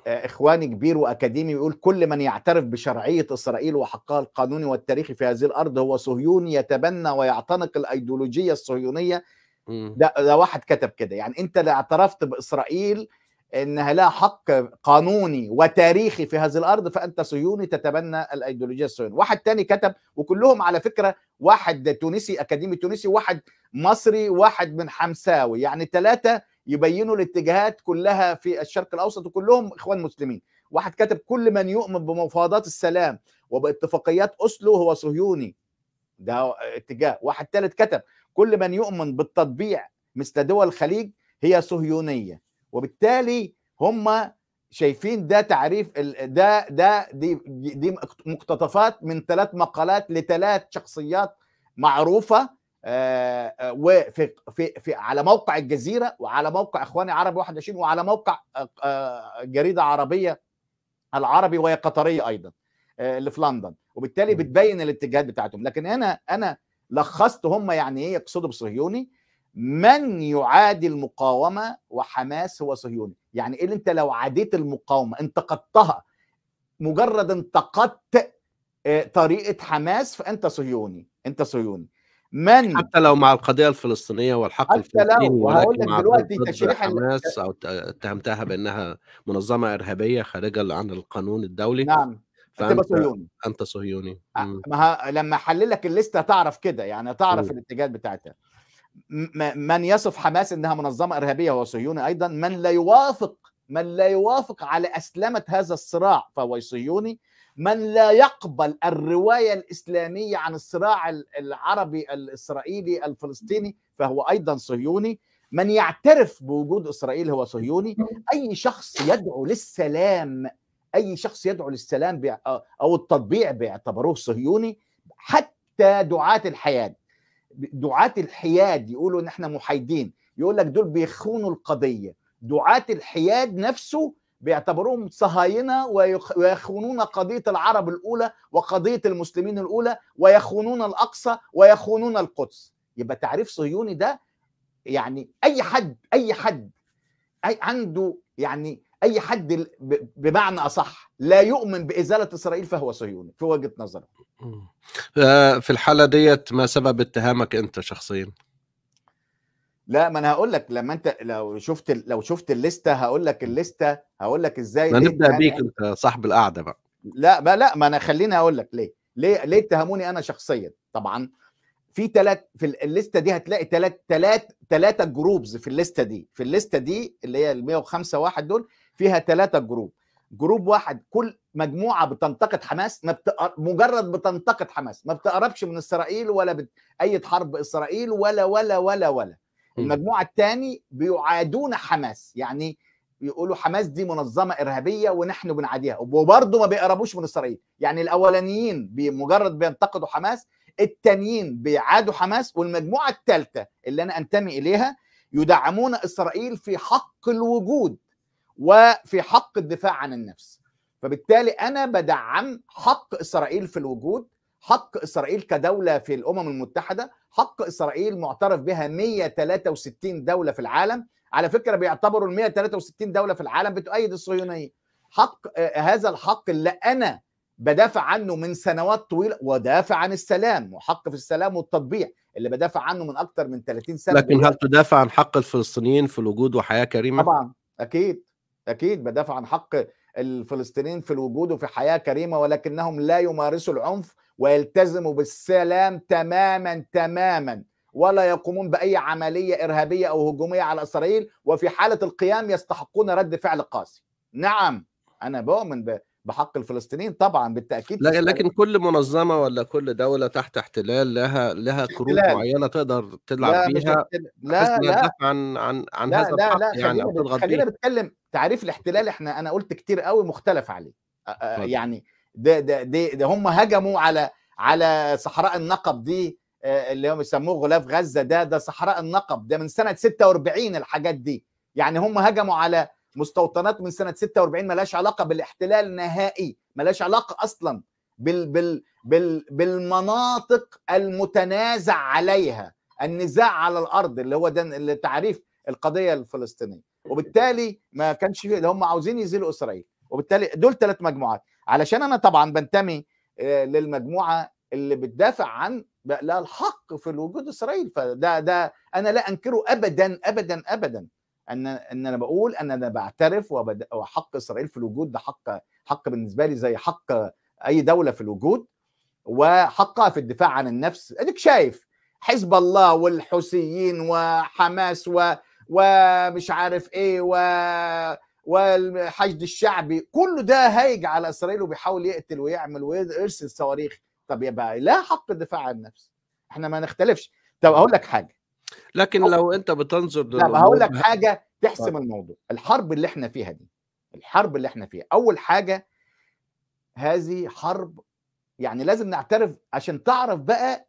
اخواني كبير واكاديمي بيقول كل من يعترف بشرعيه اسرائيل وحقها القانوني والتاريخي في هذه الارض هو صهيوني يتبنى ويعتنق الايديولوجيه الصهيونيه ده, ده واحد كتب كده يعني انت لا اعترفت باسرائيل انها لها حق قانوني وتاريخي في هذه الارض فانت صهيوني تتبنى الايديولوجيه الصهيونيه، واحد تاني كتب وكلهم على فكره واحد تونسي اكاديمي تونسي، واحد مصري، واحد من حمساوي، يعني ثلاثه يبينوا الاتجاهات كلها في الشرق الاوسط وكلهم اخوان مسلمين واحد كاتب كل من يؤمن بمفاوضات السلام وباتفاقيات اسلو هو صهيوني ده اتجاه واحد ثالث كتب كل من يؤمن بالتطبيع مثل دول الخليج هي صهيونيه وبالتالي هم شايفين ده تعريف ده ده دي دي مقتطفات من ثلاث مقالات لثلاث شخصيات معروفه آه، آه، وفي في في على موقع الجزيره وعلى موقع اخواني عربي 21 وعلى موقع آه، جريده عربيه العربي وهي قطريه ايضا اللي في لندن وبالتالي بتبين الاتجاهات بتاعتهم لكن انا انا لخصت هم يعني ايه يقصدوا بصهيوني من يعادي المقاومه وحماس هو صهيوني يعني ايه انت لو عاديت المقاومه انتقدتها مجرد انتقدت طريقه حماس فانت صهيوني انت صهيوني من حتى لو مع القضيه الفلسطينيه والحق حتى الفلسطيني لو وهقول لك دلوقتي تشريح حماس او اتهمتها بانها منظمه ارهابيه خارجه عن القانون الدولي نعم فأنت صهيوني انت صهيوني آه، ما لما احلل لك الليسته تعرف كده يعني تعرف الاتجاهات بتاعتها من يصف حماس انها منظمه ارهابيه هو صهيوني ايضا من لا يوافق من لا يوافق على اسلمه هذا الصراع فهو صهيوني من لا يقبل الروايه الاسلاميه عن الصراع العربي الاسرائيلي الفلسطيني فهو ايضا صهيوني من يعترف بوجود اسرائيل هو صهيوني اي شخص يدعو للسلام اي شخص يدعو للسلام او التطبيع بيعتبروه صهيوني حتى دعاة الحياد دعاة الحياد يقولوا ان احنا محايدين يقول لك دول بيخونوا القضيه دعاة الحياد نفسه بيعتبروهم صهاينة ويخونون قضية العرب الأولى وقضية المسلمين الأولى ويخونون الأقصى ويخونون القدس يبقى تعريف صهيوني ده يعني أي حد أي حد أي عنده يعني أي حد بمعنى أصح لا يؤمن بإزالة إسرائيل فهو صهيوني في وجهة نظره آه، في الحالة ديت ما سبب اتهامك أنت شخصيا؟ لا ما انا هقول لك لما انت لو شفت لو شفت الليسته هقول لك الليسته هقول لك ازاي نبدا بيك انت صاحب القعده بقى لا ما لا ما انا خليني اقول لك ليه ليه ليه اتهموني انا شخصيا طبعا في ثلاث في الليسته دي هتلاقي ثلاث ثلاث ثلاثه جروبز في الليسته دي في الليسته دي اللي هي ال 105 واحد دول فيها ثلاثه جروب جروب واحد كل مجموعه بتنتقد حماس ما بتقر... مجرد بتنتقد حماس ما بتقربش من اسرائيل ولا بت... اي حرب اسرائيل ولا ولا ولا ولا المجموعه الثاني بيعادون حماس يعني يقولوا حماس دي منظمه ارهابيه ونحن بنعاديها وبرضه ما بيقربوش من اسرائيل يعني الاولانيين بمجرد بينتقدوا حماس التانيين بيعادوا حماس والمجموعه الثالثه اللي انا انتمي اليها يدعمون اسرائيل في حق الوجود وفي حق الدفاع عن النفس فبالتالي انا بدعم حق اسرائيل في الوجود حق اسرائيل كدوله في الامم المتحده حق اسرائيل معترف بها 163 دوله في العالم على فكره بيعتبروا ال 163 دوله في العالم بتؤيد الصهيونيه حق آه، هذا الحق اللي انا بدافع عنه من سنوات طويله ودافع عن السلام وحق في السلام والتطبيع اللي بدافع عنه من اكثر من 30 سنه لكن هل تدافع عن حق الفلسطينيين في الوجود وحياه كريمه؟ طبعا اكيد اكيد بدافع عن حق الفلسطينيين في الوجود وفي حياه كريمه ولكنهم لا يمارسوا العنف ويلتزموا بالسلام تماما تماما ولا يقومون باي عمليه ارهابيه او هجوميه على اسرائيل وفي حاله القيام يستحقون رد فعل قاسي. نعم انا بؤمن ب... بحق الفلسطينيين طبعا بالتاكيد لا لكن كل منظمه ولا كل دوله تحت احتلال لها لها كروت معينه تقدر تلعب لا بيها لا لا عن عن عن لا هذا لا لا يعني خلينا, بتكلم تعريف الاحتلال احنا انا قلت كتير قوي مختلف عليه يعني ده ده ده, ده هم هجموا على على صحراء النقب دي آه، اللي هم بيسموه غلاف غزه ده ده صحراء النقب ده من سنه 46 الحاجات دي يعني هم هجموا على مستوطنات من سنه 46 ملهاش علاقه بالاحتلال نهائي ملهاش علاقه اصلا بال بال بال بالمناطق المتنازع عليها النزاع على الارض اللي هو ده التعريف القضيه الفلسطينيه وبالتالي ما كانش فيه اللي هم عاوزين يزيلوا اسرائيل وبالتالي دول ثلاث مجموعات علشان انا طبعا بنتمي آه، للمجموعه اللي بتدافع عن لا الحق في الوجود اسرائيل فده ده انا لا انكره ابدا ابدا ابدا ان ان انا بقول ان انا بعترف وحق اسرائيل في الوجود ده حق حق بالنسبه لي زي حق اي دوله في الوجود وحقها في الدفاع عن النفس اديك شايف حزب الله والحوثيين وحماس و ومش عارف ايه و والحشد الشعبي كله ده هايج على اسرائيل وبيحاول يقتل ويعمل ويرسل صواريخ طب يبقى لا حق الدفاع عن النفس احنا ما نختلفش طب اقول لك حاجه لكن أو... لو انت بتنظر لا هقول لك حاجه تحسم الموضوع الحرب اللي احنا فيها دي الحرب اللي احنا فيها اول حاجه هذه حرب يعني لازم نعترف عشان تعرف بقى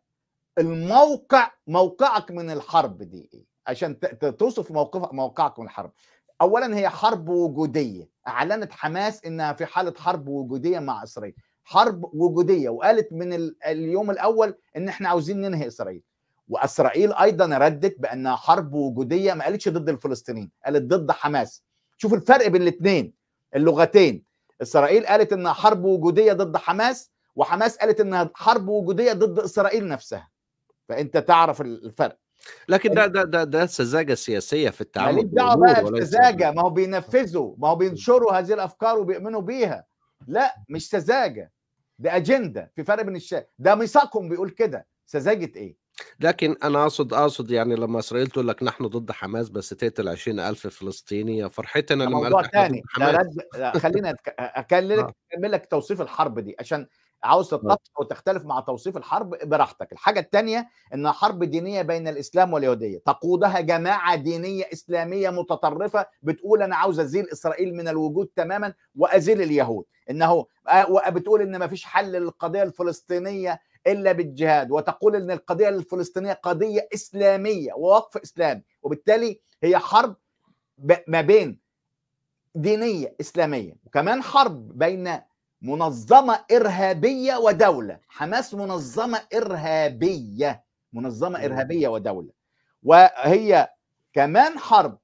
الموقع موقعك من الحرب دي ايه عشان توصف موقف موقعكم الحرب اولا هي حرب وجوديه اعلنت حماس انها في حاله حرب وجوديه مع اسرائيل حرب وجوديه وقالت من اليوم الاول ان احنا عاوزين ننهي اسرائيل واسرائيل ايضا ردت بانها حرب وجوديه ما قالتش ضد الفلسطينيين قالت ضد حماس شوف الفرق بين الاثنين اللغتين اسرائيل قالت انها حرب وجوديه ضد حماس وحماس قالت انها حرب وجوديه ضد اسرائيل نفسها فانت تعرف الفرق لكن يعني ده ده ده, ده سذاجه سياسيه في التعامل ماليش يعني دعوه بقى سذاجه ما هو بينفذوا ما هو بينشروا هذه الافكار وبيؤمنوا بيها لا مش سذاجه ده اجنده في فرق بين الشيء ده ميثاقهم بيقول كده سذاجه ايه لكن انا اقصد اقصد يعني لما اسرائيل تقول لك نحن ضد حماس بس تقتل 20000 فلسطيني يا فرحتنا لما موضوع تاني خلينا اكمل لك آه. اكمل لك توصيف الحرب دي عشان عاوز آه. تتفق وتختلف مع توصيف الحرب براحتك الحاجه الثانيه انها حرب دينيه بين الاسلام واليهوديه تقودها جماعه دينيه اسلاميه متطرفه بتقول انا عاوز ازيل اسرائيل من الوجود تماما وازيل اليهود انه آه، بتقول ان ما فيش حل للقضيه الفلسطينيه الا بالجهاد وتقول ان القضيه الفلسطينيه قضيه اسلاميه ووقف اسلامي وبالتالي هي حرب ما بين دينيه اسلاميه وكمان حرب بين منظمة إرهابية ودولة حماس منظمة إرهابية منظمة إرهابية ودولة وهي كمان حرب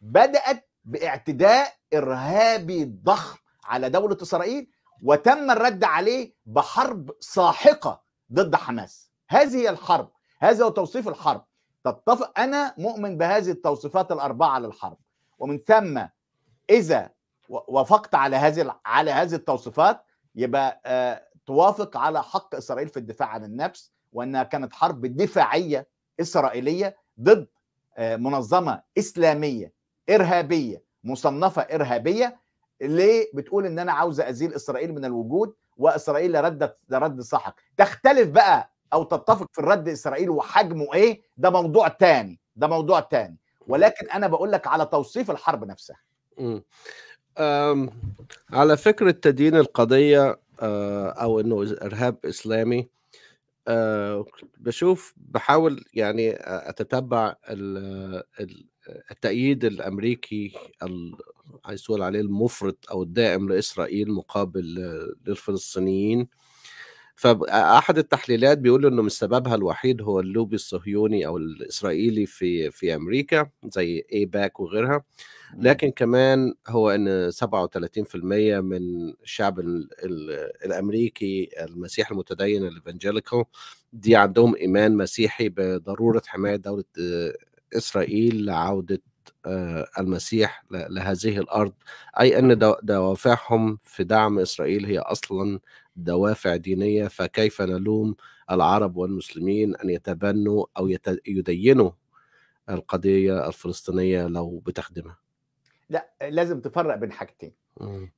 بدأت باعتداء إرهابي ضخم على دولة إسرائيل وتم الرد عليه بحرب ساحقة ضد حماس هذه هي الحرب هذا هو توصيف الحرب تتفق أنا مؤمن بهذه التوصيفات الأربعة للحرب ومن ثم إذا وافقت على هذه على هذه التوصيفات يبقى آه، توافق على حق اسرائيل في الدفاع عن النفس وانها كانت حرب دفاعيه اسرائيليه ضد آه، منظمه اسلاميه ارهابيه مصنفه ارهابيه ليه بتقول ان انا عاوز ازيل اسرائيل من الوجود واسرائيل ردت رد سحق تختلف بقى او تتفق في الرد اسرائيل وحجمه ايه ده موضوع تاني ده موضوع تاني ولكن انا بقول لك على توصيف الحرب نفسها إمم. على فكرة تدين القضية أو إنه إرهاب إسلامي بشوف بحاول يعني أتتبع التأييد الأمريكي عايز تقول عليه المفرط أو الدائم لإسرائيل مقابل للفلسطينيين فاحد التحليلات بيقول انه من سببها الوحيد هو اللوبي الصهيوني او الاسرائيلي في في امريكا زي اي باك وغيرها لكن كمان هو ان 37% من الشعب الامريكي المسيحي المتدين الافنجيليكال دي عندهم ايمان مسيحي بضروره حمايه دوله آه، اسرائيل لعوده آه، المسيح لهذه الارض اي ان دوافعهم في دعم اسرائيل هي اصلا دوافع دينية فكيف نلوم العرب والمسلمين أن يتبنوا أو يت... يدينوا القضية الفلسطينية لو بتخدمها لا لازم تفرق بين حاجتين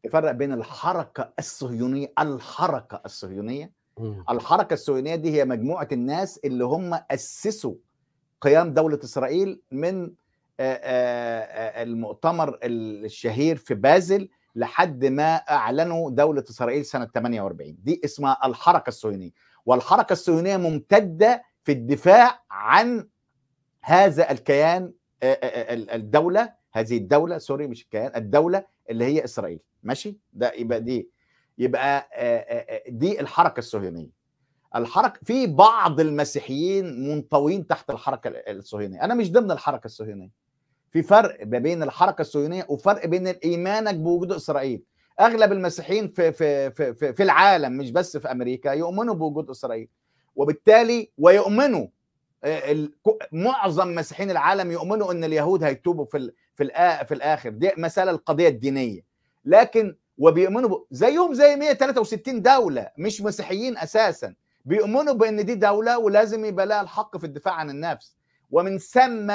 تفرق بين الحركة الصهيونية الحركة الصهيونية مم. الحركة الصهيونية دي هي مجموعة الناس اللي هم أسسوا قيام دولة إسرائيل من المؤتمر الشهير في بازل لحد ما اعلنوا دوله اسرائيل سنه 48 دي اسمها الحركه الصهيونيه والحركه الصهيونيه ممتده في الدفاع عن هذا الكيان آه، آه، آه، الدوله هذه الدوله سوري مش الكيان الدوله اللي هي اسرائيل ماشي ده يبقى دي يبقى دي الحركه الصهيونيه الحركه في بعض المسيحيين منطوين تحت الحركه الصهيونيه انا مش ضمن الحركه الصهيونيه في فرق ما بين الحركه الصهيونيه وفرق بين ايمانك بوجود اسرائيل اغلب المسيحيين في في في في, العالم مش بس في امريكا يؤمنوا بوجود اسرائيل وبالتالي ويؤمنوا آه، معظم مسيحيين العالم يؤمنوا ان اليهود هيتوبوا في في في الاخر دي مساله القضيه الدينيه لكن وبيؤمنوا زيهم زي 163 دوله مش مسيحيين اساسا بيؤمنوا بان دي دوله ولازم يبقى لها الحق في الدفاع عن النفس ومن ثم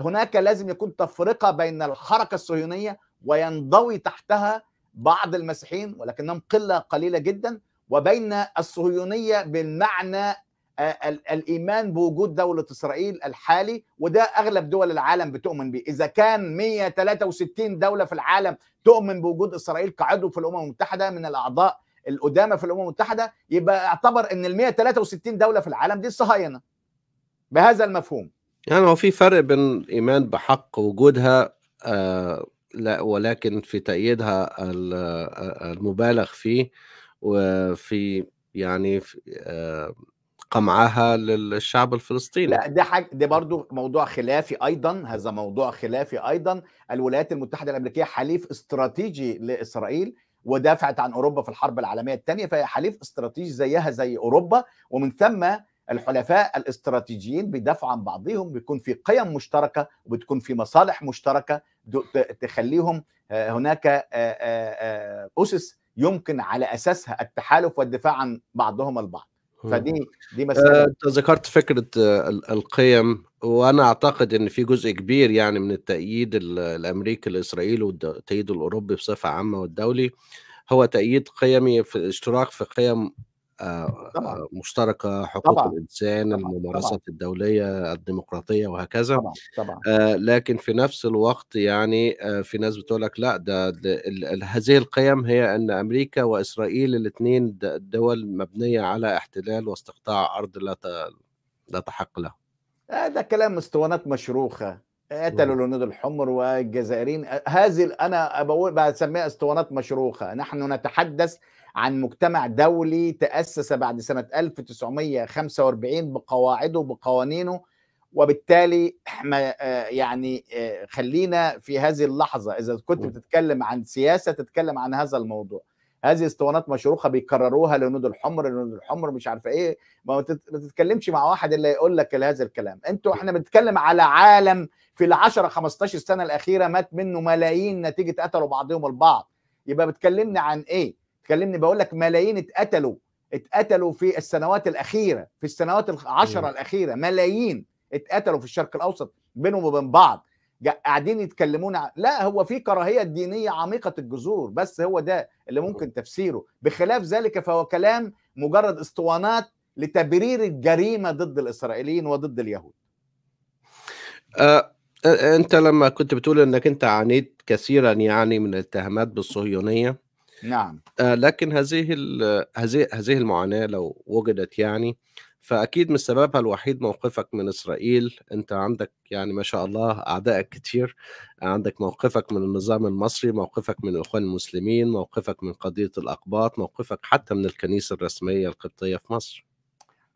هناك لازم يكون تفرقه بين الحركه الصهيونيه وينضوي تحتها بعض المسيحيين ولكنهم قله قليله جدا وبين الصهيونيه بالمعنى آه، الايمان بوجود دوله اسرائيل الحالي وده اغلب دول العالم بتؤمن به اذا كان 163 دوله في العالم تؤمن بوجود اسرائيل كعضو في الامم المتحده من الاعضاء القدامى في الامم المتحده يبقى اعتبر ان ال 163 دوله في العالم دي الصهاينه بهذا المفهوم يعني هو في فرق بين الإيمان بحق وجودها آه لا ولكن في تأييدها آه، المبالغ فيه وفي يعني في آه قمعها للشعب الفلسطيني لا ده حاجه ده برضو موضوع خلافي ايضا هذا موضوع خلافي ايضا الولايات المتحده الامريكيه حليف استراتيجي لاسرائيل ودافعت عن اوروبا في الحرب العالميه الثانيه فهي حليف استراتيجي زيها زي اوروبا ومن ثم الحلفاء الاستراتيجيين بيدافعوا عن بعضهم بيكون في قيم مشتركه وبتكون في مصالح مشتركه تخليهم آه، هناك آه، آه، اسس يمكن على اساسها التحالف والدفاع عن بعضهم البعض فدي دي مساله انت ذكرت فكره القيم وانا اعتقد ان في جزء كبير يعني من التأييد الامريكي لاسرائيل والتأييد الاوروبي بصفه عامه والدولي هو تأييد قيمي في الاشتراك في قيم طبعا. مشتركه حقوق طبعا. الانسان طبعا. الممارسات طبعا. الدوليه الديمقراطيه وهكذا طبعا. طبعا. لكن في نفس الوقت يعني في ناس بتقول لك لا ده هذه القيم هي ان امريكا واسرائيل الاثنين دول مبنيه على احتلال واستقطاع ارض لا لا تحق له هذا آه، كلام اسطوانات مشروخه قتلوا الهنود نعم. الحمر والجزائريين آه، هذه انا بقول بسميها اسطوانات مشروخه نحن نتحدث عن مجتمع دولي تأسس بعد سنة 1945 بقواعده بقوانينه وبالتالي احنا آه، يعني آه، خلينا في هذه اللحظة إذا كنت بتتكلم عن سياسة تتكلم عن هذا الموضوع هذه اسطوانات مشروخه بيكرروها لنود الحمر لنود الحمر مش عارفه ايه ما تتكلمش مع واحد الا يقول لك هذا الكلام انتوا احنا بنتكلم على عالم في العشرة 10 15 سنه الاخيره مات منه ملايين نتيجه قتلوا بعضهم البعض يبقى بتكلمني عن ايه كلمني بقول لك ملايين اتقتلوا اتقتلوا في السنوات الاخيره في السنوات العشره الاخيره ملايين اتقتلوا في الشرق الاوسط بينهم وبين بعض قاعدين يتكلمون لا هو في كراهيه دينيه عميقه الجذور بس هو ده اللي ممكن تفسيره بخلاف ذلك فهو كلام مجرد اسطوانات لتبرير الجريمه ضد الاسرائيليين وضد اليهود أه, آه،, آه، انت لما كنت بتقول انك انت عانيت كثيرا يعني من الاتهامات بالصهيونيه نعم آه، لكن هذه هذه هذه المعاناه لو وجدت يعني فاكيد من سببها الوحيد موقفك من اسرائيل انت عندك يعني ما شاء الله اعدائك كتير عندك موقفك من النظام المصري موقفك من الاخوان المسلمين موقفك من قضيه الاقباط موقفك حتى من الكنيسه الرسميه القبطيه في مصر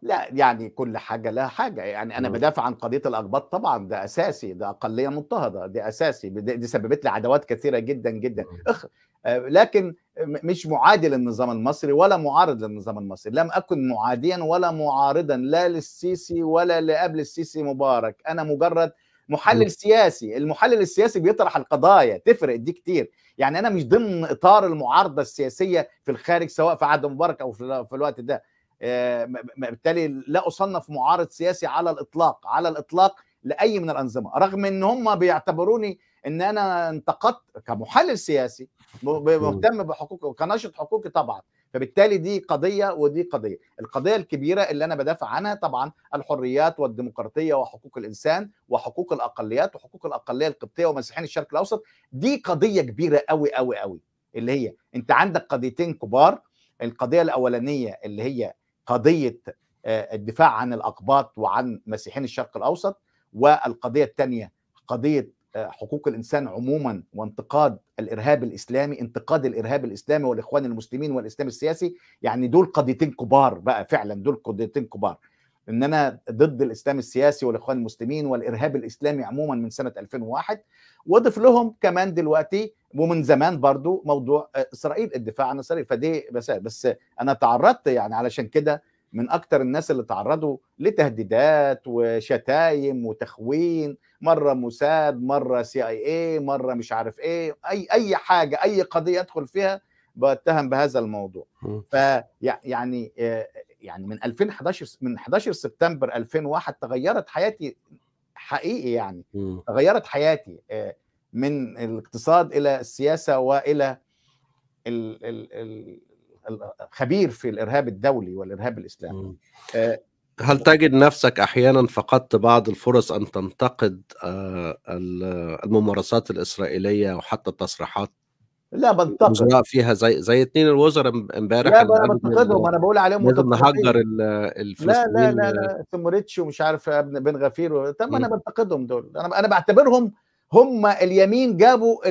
لا يعني كل حاجه لها حاجه يعني انا إمم. بدافع عن قضيه الاقباط طبعا ده اساسي ده اقليه مضطهده ده اساسي دي سببت لي عداوات كثيره جدا جدا إمم. أخ... آه، لكن مش معادي للنظام المصري ولا معارض للنظام المصري لم اكن معاديا ولا معارضا لا للسيسي ولا لقبل السيسي مبارك انا مجرد محلل إمم. سياسي المحلل السياسي بيطرح القضايا تفرق دي كتير يعني انا مش ضمن اطار المعارضه السياسيه في الخارج سواء في عهد مبارك او في الوقت ده آه، بالتالي لا اصنف معارض سياسي على الاطلاق على الاطلاق لاي من الانظمه رغم ان هم بيعتبروني ان انا انتقدت كمحلل سياسي مهتم بحقوق وكناشط حقوقي طبعا فبالتالي دي قضيه ودي قضيه القضيه الكبيره اللي انا بدافع عنها طبعا الحريات والديمقراطيه وحقوق الانسان وحقوق الاقليات وحقوق الاقليه القبطيه ومسيحيين الشرق الاوسط دي قضيه كبيره قوي قوي قوي اللي هي انت عندك قضيتين كبار القضيه الاولانيه اللي هي قضيه آه، الدفاع عن الاقباط وعن مسيحيين الشرق الاوسط والقضيه الثانيه قضيه آه، حقوق الانسان عموما وانتقاد الارهاب الاسلامي انتقاد الارهاب الاسلامي والاخوان المسلمين والاسلام السياسي يعني دول قضيتين كبار بقى فعلا دول قضيتين كبار ان انا ضد الاسلام السياسي والاخوان المسلمين والارهاب الاسلامي عموما من سنه 2001 واضف لهم كمان دلوقتي ومن زمان برضو موضوع آه، اسرائيل الدفاع عن اسرائيل فدي بس بس انا تعرضت يعني علشان كده من اكتر الناس اللي تعرضوا لتهديدات وشتايم وتخوين مره موساد مره سي اي اي مره مش عارف ايه اي اي حاجه اي قضيه ادخل فيها بتهم بهذا الموضوع فيعني آه، يعني من 2011 من 11 سبتمبر 2001 تغيرت حياتي حقيقي يعني م. تغيرت حياتي آه، من الاقتصاد الى السياسه والى ال ال ال الخبير في الارهاب الدولي والارهاب الاسلامي آه، هل تجد نفسك احيانا فقدت بعض الفرص ان تنتقد آه، الممارسات الاسرائيليه وحتى التصريحات لا بنتقد الوزراء فيها زي زي اثنين الوزراء امبارح لا انا بنتقدهم انا بقول عليهم لازم نهجر الفلسطينيين لا لا لا سموريتش ومش عارف بن غفير طب انا بنتقدهم دول انا انا بعتبرهم هم اليمين جابوا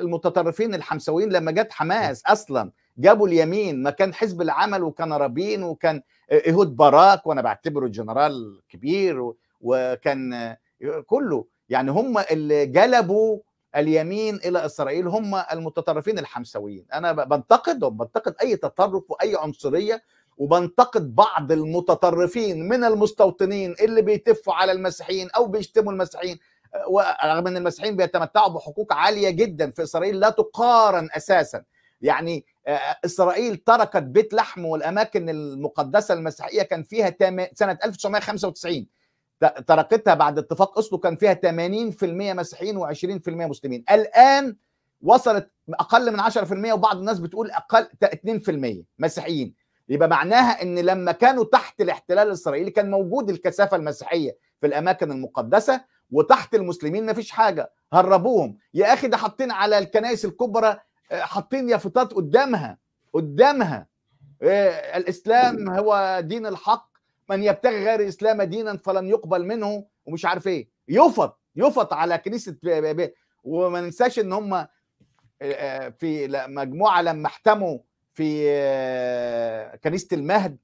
المتطرفين الحمسويين لما جت حماس اصلا جابوا اليمين ما كان حزب العمل وكان رابين وكان ايهود باراك وانا بعتبره جنرال كبير وكان كله يعني هم اللي جلبوا اليمين الى اسرائيل هم المتطرفين الحمساويين انا بنتقدهم بنتقد اي تطرف واي عنصريه وبنتقد بعض المتطرفين من المستوطنين اللي بيتفوا على المسيحيين او بيشتموا المسيحيين ورغم ان المسيحيين بيتمتعوا بحقوق عاليه جدا في اسرائيل لا تقارن اساسا يعني اسرائيل تركت بيت لحم والاماكن المقدسه المسيحيه كان فيها سنه 1995 تركتها بعد اتفاق أسلو كان فيها 80% مسيحيين و20% مسلمين الآن وصلت أقل من 10% وبعض الناس بتقول أقل 2% مسيحيين يبقى معناها ان لما كانوا تحت الاحتلال الاسرائيلي كان موجود الكثافه المسيحيه في الاماكن المقدسه وتحت المسلمين مفيش حاجه هربوهم يا اخي ده حاطين على الكنائس الكبرى آه، حاطين يافطات قدامها قدامها آه، الاسلام هو دين الحق من يبتغي غير الاسلام دينا فلن يقبل منه ومش عارف ايه يفط يفط على كنيسه بي وما ننساش ان هم آه، آه، في مجموعه لما احتموا في آه، كنيسه المهد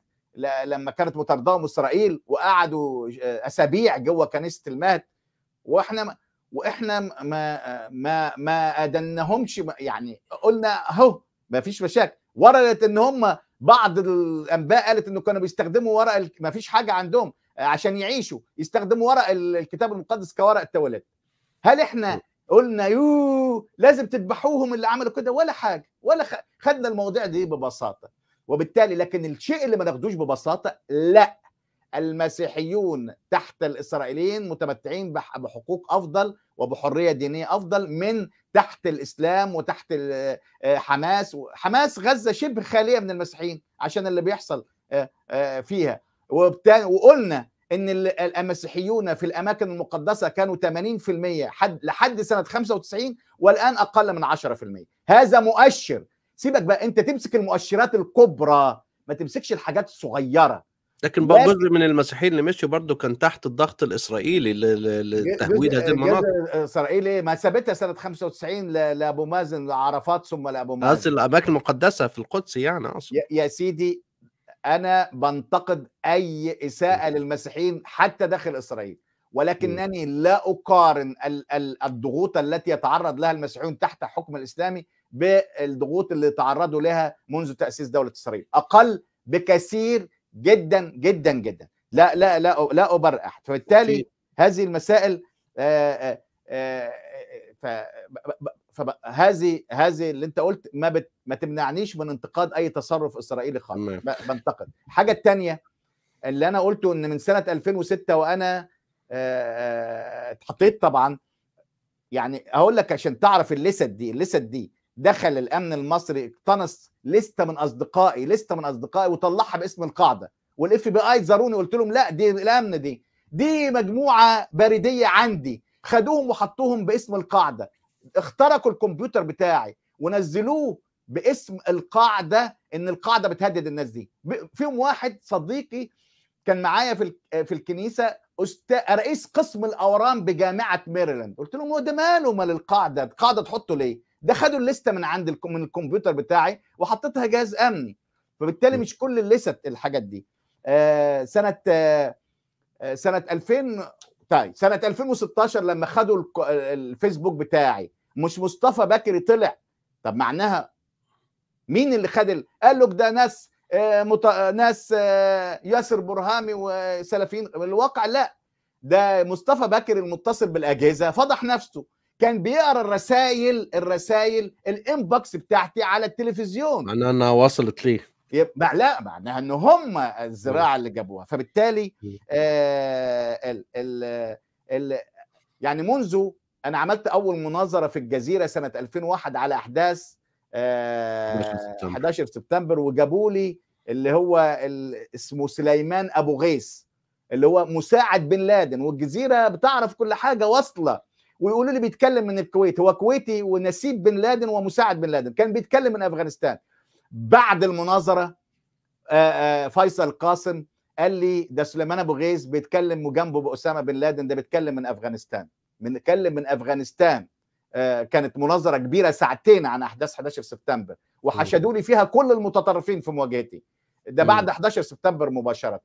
لما كانت مطاردهم اسرائيل وقعدوا اسابيع جوه كنيسه المهد واحنا واحنا ما ما ما ادنهمش يعني قلنا اهو ما فيش مشاكل وردت ان هم بعض الانباء قالت انه كانوا بيستخدموا ورق ال... ما فيش حاجه عندهم آه، عشان يعيشوا يستخدموا ورق الكتاب المقدس كورق التواليت هل احنا قلنا يو لازم تذبحوهم اللي عملوا كده ولا حاجه ولا خ... خدنا المواضيع دي ببساطه وبالتالي لكن الشيء اللي ما ناخدوش ببساطه لا المسيحيون تحت الاسرائيليين متمتعين بحقوق افضل وبحريه دينيه افضل من تحت الاسلام وتحت آه، حماس حماس غزه شبه خاليه من المسيحيين عشان اللي بيحصل آه، آه، فيها وقلنا ان المسيحيون في الاماكن المقدسه كانوا 80% لحد سنه 95 والان اقل من 10% هذا مؤشر سيبك بقى انت تمسك المؤشرات الكبرى ما تمسكش الحاجات الصغيره لكن جزء من المسيحيين اللي مشوا برضه كان تحت الضغط الاسرائيلي لتهويد هذه المناطق اسرائيل ما سابتها سنه 95 لابو مازن لعرفات ثم لابو مازن قصدي الاماكن المقدسه في القدس يعني اصلا يا سيدي انا بنتقد اي اساءه للمسيحيين حتى داخل اسرائيل ولكنني لا اقارن الضغوط التي يتعرض لها المسيحيون تحت حكم الاسلامي بالضغوط اللي تعرضوا لها منذ تاسيس دوله اسرائيل اقل بكثير جدا جدا جدا لا لا لا لا احد فبالتالي هذه المسائل آه، آه، آه، فهذه هذه اللي انت قلت ما بت ما تمنعنيش من انتقاد اي تصرف اسرائيلي خالص بنتقد الحاجه الثانيه اللي انا قلته ان من سنه 2006 وانا اتحطيت طبعا يعني هقول لك عشان تعرف الليست دي الليست دي دخل الامن المصري اقتنص لسته من اصدقائي لسته من اصدقائي وطلعها باسم القاعده والاف بي اي زاروني قلت لهم لا دي الامن دي دي مجموعه بريديه عندي خدوهم وحطوهم باسم القاعده اخترقوا الكمبيوتر بتاعي ونزلوه باسم القاعده ان القاعده بتهدد الناس دي فيهم واحد صديقي كان معايا في في الكنيسه أست... رئيس قسم الاورام بجامعه ميريلاند قلت لهم هو ده ماله مال القاعده القاعده تحطه ليه ده خدوا الليسته من عند من الكمبيوتر بتاعي وحطيتها جهاز امني فبالتالي مش كل الليست الحاجات دي آه سنه آه سنه 2000 طيب سنه 2016 لما خدوا الفيسبوك بتاعي مش مصطفى بكري طلع طب معناها مين اللي خد قال لك ده ناس آه ناس آه ياسر برهامي وسلفيين الواقع لا ده مصطفى بكر المتصل بالاجهزه فضح نفسه كان بيقرا الرسائل الرسائل الانبوكس بتاعتي على التلفزيون معناها انها وصلت ليه يبقى لا معناها ان هم الزراعه اللي جابوها فبالتالي آه، ال ال ال يعني منذ انا عملت اول مناظره في الجزيره سنه 2001 على احداث 11 آه، سبتمبر وجابوا لي اللي هو اسمه سليمان ابو غيث اللي هو مساعد بن لادن والجزيره بتعرف كل حاجه واصله ويقولوا لي بيتكلم من الكويت هو كويتي ونسيب بن لادن ومساعد بن لادن كان بيتكلم من افغانستان بعد المناظره آه، آه، فيصل قاسم قال لي ده سليمان ابو غيث بيتكلم جنبه باسامه بن لادن ده بيتكلم من افغانستان بنتكلم من افغانستان آه، كانت مناظره كبيره ساعتين عن احداث 11 سبتمبر وحشدوا لي فيها كل المتطرفين في مواجهتي ده بعد 11 سبتمبر مباشره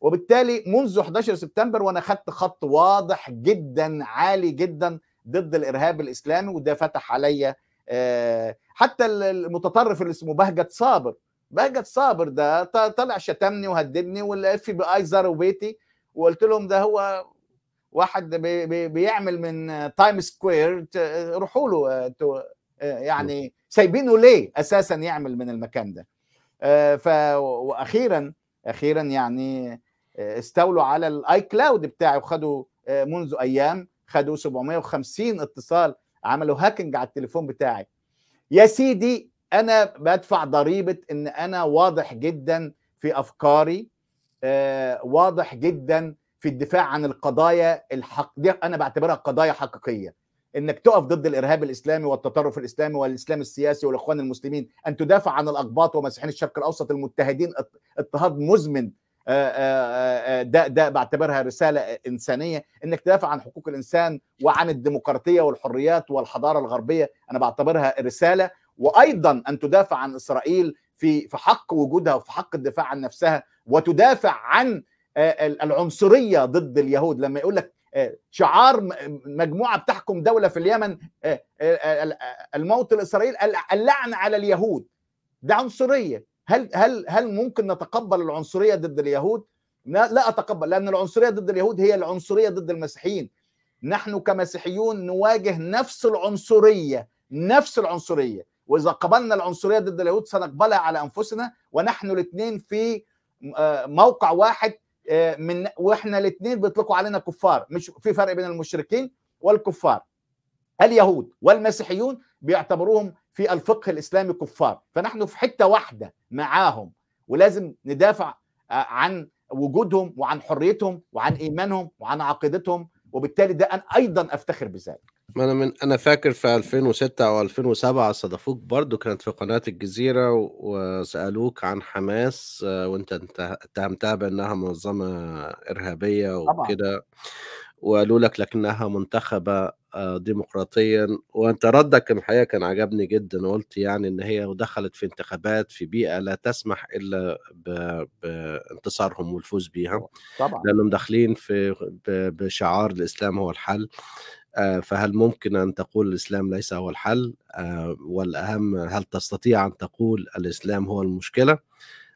وبالتالي منذ 11 سبتمبر وانا خدت خط واضح جدا عالي جدا ضد الارهاب الاسلامي وده فتح عليا آه، حتى المتطرف اللي اسمه بهجت صابر بهجت صابر ده طلع شتمني وهددني والاف بي اي زاروا بيتي وقلت لهم ده هو واحد بيعمل من تايم سكوير روحوا له آه، آه، يعني سايبينه ليه اساسا يعمل من المكان ده فاخيرا اخيرا يعني آه، استولوا على الاي كلاود بتاعي وخدوا آه، منذ ايام خدوا 750 اتصال عملوا هاكينج على التليفون بتاعي يا سيدي انا بدفع ضريبه ان انا واضح جدا في افكاري آه، واضح جدا في الدفاع عن القضايا الحق دي انا بعتبرها قضايا حقيقيه انك تقف ضد الارهاب الاسلامي والتطرف الاسلامي والاسلام السياسي والاخوان المسلمين ان تدافع عن الاقباط ومسيحيين الشرق الاوسط المتهدين اضطهاد مزمن آه، آه، آه، ده ده بعتبرها رساله انسانيه انك تدافع عن حقوق الانسان وعن الديمقراطيه والحريات والحضاره الغربيه انا بعتبرها رساله وايضا ان تدافع عن اسرائيل في في حق وجودها وفي حق الدفاع عن نفسها وتدافع عن العنصريه ضد اليهود لما يقول لك شعار مجموعه بتحكم دوله في اليمن الموت لاسرائيل اللعن على اليهود ده عنصريه هل هل هل ممكن نتقبل العنصريه ضد اليهود؟ لا, لا اتقبل لان العنصريه ضد اليهود هي العنصريه ضد المسيحيين. نحن كمسيحيون نواجه نفس العنصريه نفس العنصريه واذا قبلنا العنصريه ضد اليهود سنقبلها على انفسنا ونحن الاثنين في آه، موقع واحد آه، من واحنا الاثنين بيطلقوا علينا كفار مش في فرق بين المشركين والكفار اليهود والمسيحيون بيعتبروهم في الفقه الاسلامي كفار فنحن في حته واحده معاهم ولازم ندافع آه، عن وجودهم وعن حريتهم وعن ايمانهم وعن عقيدتهم وبالتالي ده انا ايضا افتخر بذلك ما انا من انا فاكر في 2006 او 2007 صدفوك برضو كانت في قناه الجزيره وسالوك عن حماس آه، وانت اتهمتها بانها منظمه ارهابيه وكده وقالوا لك لكنها منتخبة آه، ديمقراطيا وانت ردك الحقيقه كان عجبني جدا وقلت يعني ان هي دخلت في انتخابات في بيئه لا تسمح الا بانتصارهم والفوز بيها طبعا لانهم داخلين في بشعار الاسلام هو الحل آه، فهل ممكن ان تقول الاسلام ليس هو الحل آه، والاهم هل تستطيع ان تقول الاسلام هو المشكله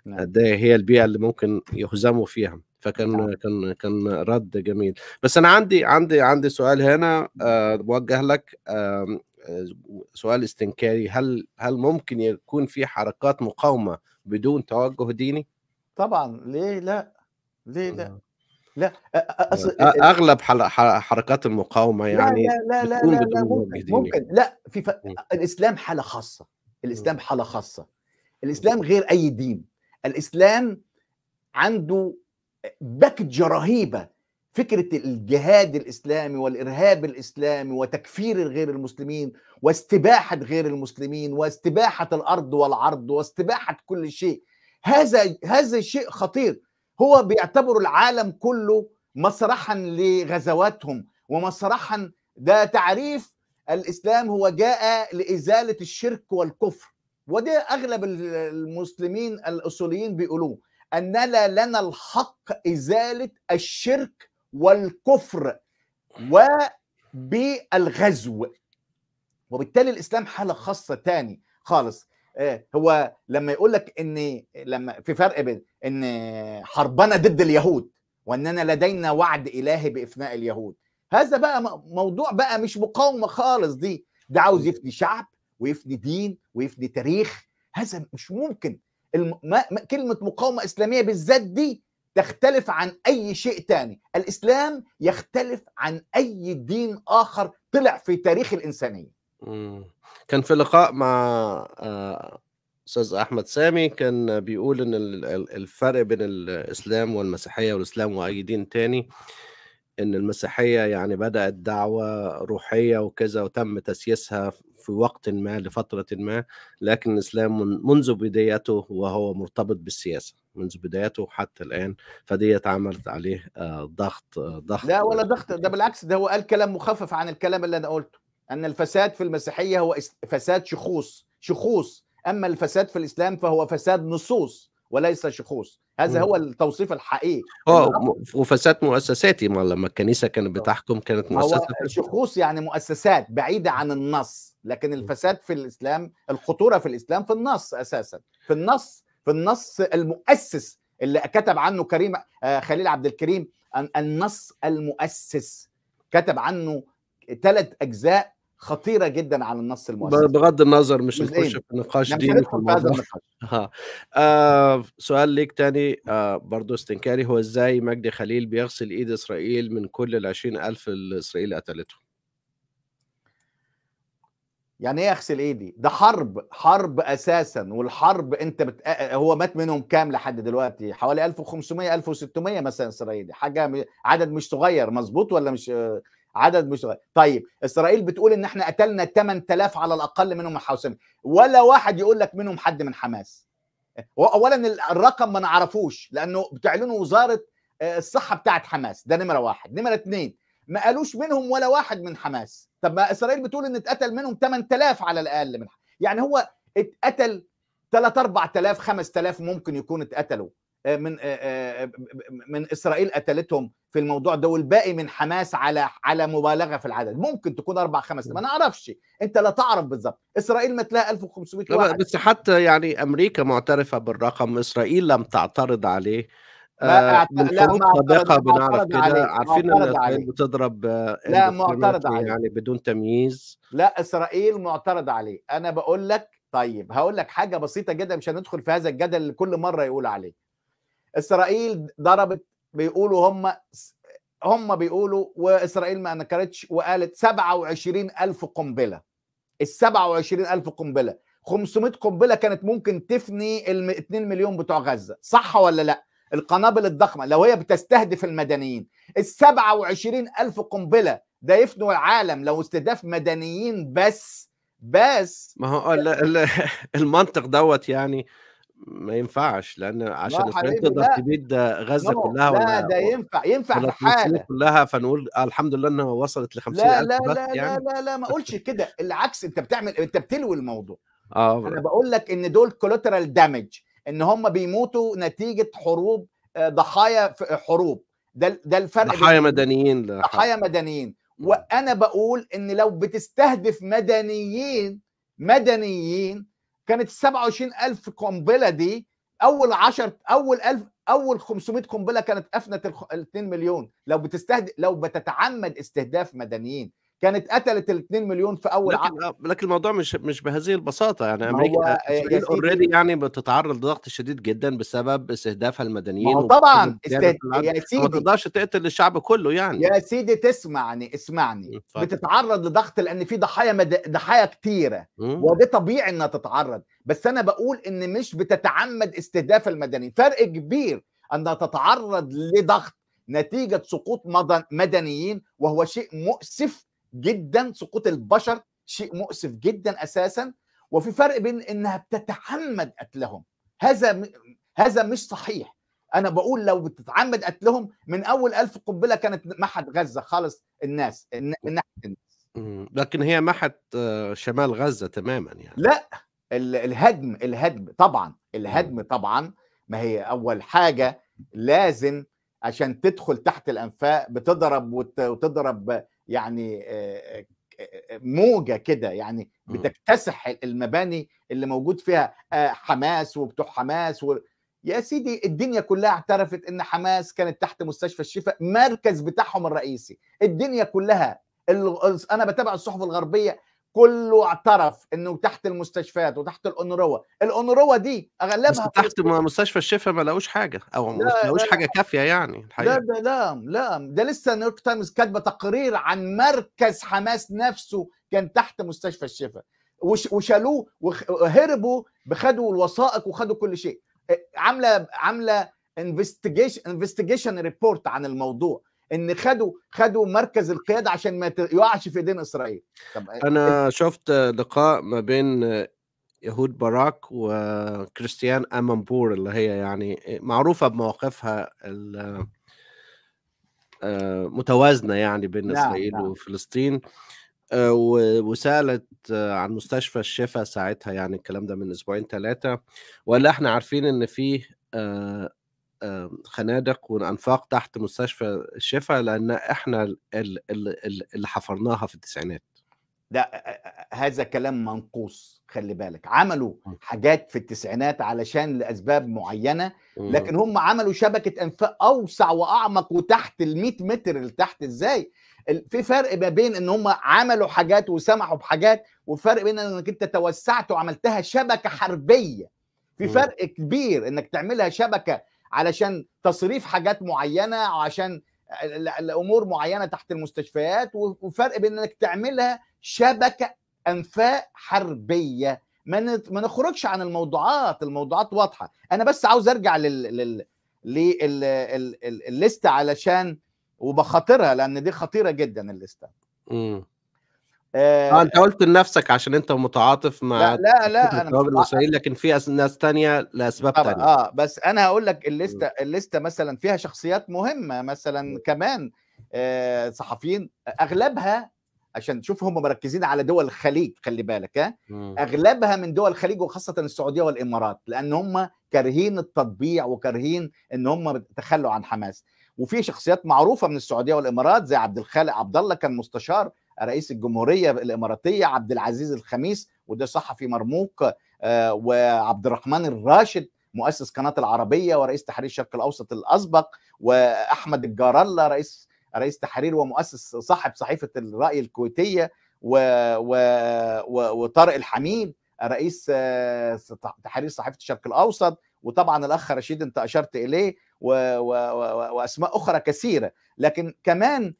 نعم. ده هي البيئه اللي ممكن يهزموا فيها فكان نعم. كان كان رد جميل بس انا عندي عندي عندي سؤال هنا آه، بوجه لك آه، سؤال استنكاري هل هل ممكن يكون في حركات مقاومه بدون توجه ديني طبعا ليه لا ليه لا آه. لا أصل اغلب حركات المقاومه يعني لا لا لا, لا, لا, لا ممكن, ممكن لا في ف... الاسلام حاله خاصه الاسلام حاله خاصه الاسلام غير اي دين الاسلام عنده بكجه رهيبه فكره الجهاد الاسلامي والارهاب الاسلامي وتكفير غير المسلمين واستباحه غير المسلمين واستباحه الارض والعرض واستباحه كل شيء هذا هذا شيء خطير هو بيعتبر العالم كله مسرحا لغزواتهم ومسرحا ده تعريف الاسلام هو جاء لازاله الشرك والكفر وده اغلب المسلمين الاصوليين بيقولوه اننا لنا الحق ازاله الشرك والكفر وبالغزو وبالتالي الاسلام حاله خاصه تاني خالص آه، هو لما يقول لك ان لما في فرق بين ان حربنا ضد اليهود واننا لدينا وعد الهي بافناء اليهود هذا بقى موضوع بقى مش مقاومه خالص دي ده عاوز يفني شعب ويفني دين ويفني تاريخ هذا مش ممكن الم... ما... كلمه مقاومه اسلاميه بالذات دي تختلف عن اي شيء تاني الاسلام يختلف عن اي دين اخر طلع في تاريخ الانسانيه كان في لقاء مع آه، استاذ احمد سامي كان بيقول ان الفرق بين الاسلام والمسيحيه والاسلام واي دين تاني ان المسيحيه يعني بدات دعوه روحيه وكذا وتم تسييسها في وقت ما لفترة ما لكن الإسلام منذ بدايته وهو مرتبط بالسياسة منذ بدايته حتى الآن فدي عملت عليه آه، ضغط آه، ضغط لا ولا ضغط ده بالعكس ده هو قال كلام مخفف عن الكلام اللي أنا قلته أن الفساد في المسيحية هو فساد شخوص شخوص أما الفساد في الإسلام فهو فساد نصوص وليس شخوص هذا هو التوصيف الحقيقي اه وفساد مؤسساتي ما لما الكنيسه كانت بتحكم كانت مؤسسات شخوص يعني مؤسسات بعيده عن النص لكن الفساد في الاسلام الخطوره في الاسلام في النص اساسا في النص في النص المؤسس اللي كتب عنه كريم آه، خليل عبد الكريم النص المؤسس كتب عنه ثلاث اجزاء خطيره جدا على النص المؤسسي بغض النظر مش نخش في نقاش ديني في الموضوع آه. آه سؤال ليك تاني آه برضه استنكاري هو ازاي مجدي خليل بيغسل ايد اسرائيل من كل ال 20000 اللي اسرائيل قتلته يعني ايه اغسل ايدي ده حرب حرب اساسا والحرب انت بت... آه، آه، هو مات منهم كام لحد دلوقتي حوالي 1500 1600 مثلا اسرائيلي حاجه عدد مش صغير مظبوط ولا مش عدد مش طيب اسرائيل بتقول ان احنا قتلنا 8000 على الاقل منهم الحوثيين ولا واحد يقول لك منهم حد من حماس اولا الرقم ما نعرفوش لانه بتعلنه وزاره آه، الصحه بتاعت حماس ده نمره واحد نمره اثنين ما قالوش منهم ولا واحد من حماس طب ما اسرائيل بتقول ان اتقتل منهم 8000 على الاقل من حماس. يعني هو اتقتل 3 4000 5000 ممكن يكون اتقتلوا آه، من آه، آه، من اسرائيل قتلتهم في الموضوع ده والباقي من حماس على على مبالغه في العدد ممكن تكون اربع خمس ما نعرفش انت لا تعرف بالظبط اسرائيل ما تلاقي 1500 واحد بس حتى يعني امريكا معترفه بالرقم اسرائيل لم تعترض عليه ما من فروض سابقة بنعرف كده عارفين ان اسرائيل بتضرب لا معترض عليه يعني بدون تمييز لا اسرائيل معترض عليه انا بقول لك طيب هقول لك حاجه بسيطه جدا مش هندخل في هذا الجدل اللي كل مره يقول عليه اسرائيل ضربت بيقولوا هم هم بيقولوا واسرائيل ما انكرتش وقالت 27000 قنبله ال 27000 قنبله 500 قنبله كانت ممكن تفني ال 2 مليون بتوع غزه صح ولا لا القنابل الضخمه لو هي بتستهدف المدنيين ال 27000 قنبله ده يفنوا العالم لو استهداف مدنيين بس بس ما هو المنطق دوت يعني ما ينفعش لان عشان اسرائيل تقدر تبيد غزه لا. كلها ولا لا ده ينفع ينفع في حاله كلها فنقول آه الحمد لله انها وصلت ل 50 لا لا لا, يعني. لا لا لا ما اقولش كده العكس انت بتعمل انت بتلوي الموضوع اه, آه. انا بقول لك ان دول كولترال دامج ان هم بيموتوا نتيجه حروب آه، ضحايا في حروب ده ده الفرق ضحايا مدنيين ضحايا مدنيين وانا بقول ان لو بتستهدف مدنيين مدنيين كانت ال 27000 قنبله دي اول 10 اول 1000 اول 500 قنبله كانت افنت ال 2 مليون لو بتستهدف لو بتتعمد استهداف مدنيين كانت قتلت ال 2 مليون في اول لكن عقد آه، لكن الموضوع مش مش بهذه البساطه يعني امريكا اوريدي آه، يعني بتتعرض لضغط شديد جدا بسبب استهدافها المدنيين طبعا استهد... يا سيدي ما تقدرش تقتل الشعب كله يعني يا سيدي تسمعني اسمعني فاتح. بتتعرض لضغط لان في ضحايا مد... ضحايا كتيره وده طبيعي انها تتعرض بس انا بقول ان مش بتتعمد استهداف المدنيين فرق كبير انها تتعرض لضغط نتيجه سقوط مدنيين وهو شيء مؤسف جدا سقوط البشر شيء مؤسف جدا اساسا وفي فرق بين انها بتتعمد قتلهم هذا هذا مش صحيح انا بقول لو بتتعمد قتلهم من اول ألف قنبله كانت محت غزه خالص الناس من ناحيه الناس لكن هي محت آه، شمال غزه تماما يعني لا الهدم الهدم طبعا الهدم طبعا ما هي اول حاجه لازم عشان تدخل تحت الانفاق بتضرب وتضرب يعني موجه كده يعني إمم. بتكتسح المباني اللي موجود فيها حماس وبتوع حماس و... يا سيدي الدنيا كلها اعترفت ان حماس كانت تحت مستشفى الشفاء مركز بتاعهم الرئيسي الدنيا كلها انا بتابع الصحف الغربيه كله اعترف انه تحت المستشفيات وتحت الانروا الانروا دي اغلبها تحت مستشفى الشفاء ما لقوش حاجه او ما لقوش لا حاجه كافيه يعني الحقيقه لا لا لا ده لسه نيويورك تايمز كاتبه تقرير عن مركز حماس نفسه كان تحت مستشفى الشفاء وشالوه وهربوا بخدوا الوثائق وخدوا كل شيء إيه، عامله عامله انفستيجيشن انفستيجيشن ريبورت عن الموضوع ان خدوا خدوا مركز القياده عشان ما يقعش في ايدين اسرائيل طب إيه- انا إيه؟ شفت لقاء ما بين يهود باراك وكريستيان امنبور اللي هي يعني معروفه بمواقفها المتوازنه آه، يعني بين نعم اسرائيل نعم. وفلسطين آه، وسالت عن مستشفى الشفا ساعتها يعني الكلام ده من اسبوعين ثلاثه ولا احنا عارفين ان في آه، خنادق وانفاق تحت مستشفى الشفا لان احنا اللي حفرناها في التسعينات ده هذا كلام منقوص خلي بالك عملوا حاجات في التسعينات علشان لاسباب معينه لكن هم عملوا شبكه انفاق اوسع واعمق وتحت ال 100 متر اللي تحت ازاي في فرق ما بين ان هم عملوا حاجات وسمحوا بحاجات وفرق بين انك انت توسعت وعملتها شبكه حربيه في فرق كبير انك تعملها شبكه علشان تصريف حاجات معينه عشان الامور معينه تحت المستشفيات وفرق بين انك تعملها شبكه انفاق حربيه ما نخرجش عن الموضوعات الموضوعات واضحه انا بس عاوز ارجع لل لل للليست علشان وبخاطرها لان دي خطيره جدا الليسته آه،, آه انت قلت لنفسك عشان انت متعاطف مع لا لا, لا انا المصريين لكن في ناس تانية لاسباب تانية اه بس انا هقول لك الليسته الليسته مثلا فيها شخصيات مهمه مثلا كمان آه صحفيين اغلبها عشان تشوف هم مركزين على دول الخليج خلي بالك ها آه؟ اغلبها من دول الخليج وخاصه السعوديه والامارات لان هم كارهين التطبيع وكارهين ان هم تخلوا عن حماس وفي شخصيات معروفه من السعوديه والامارات زي عبد الخالق عبد الله كان مستشار رئيس الجمهوريه الاماراتيه عبد العزيز الخميس وده صحفي مرموق آه، وعبد الرحمن الراشد مؤسس قناه العربيه ورئيس تحرير الشرق الاوسط الاسبق واحمد الجارله رئيس رئيس تحرير ومؤسس صاحب صحيفه الراي الكويتيه و... و... وطارق الحميد رئيس آه، تحرير صحيفه الشرق الاوسط وطبعا الاخ رشيد انت اشرت اليه و... و... واسماء اخرى كثيره لكن كمان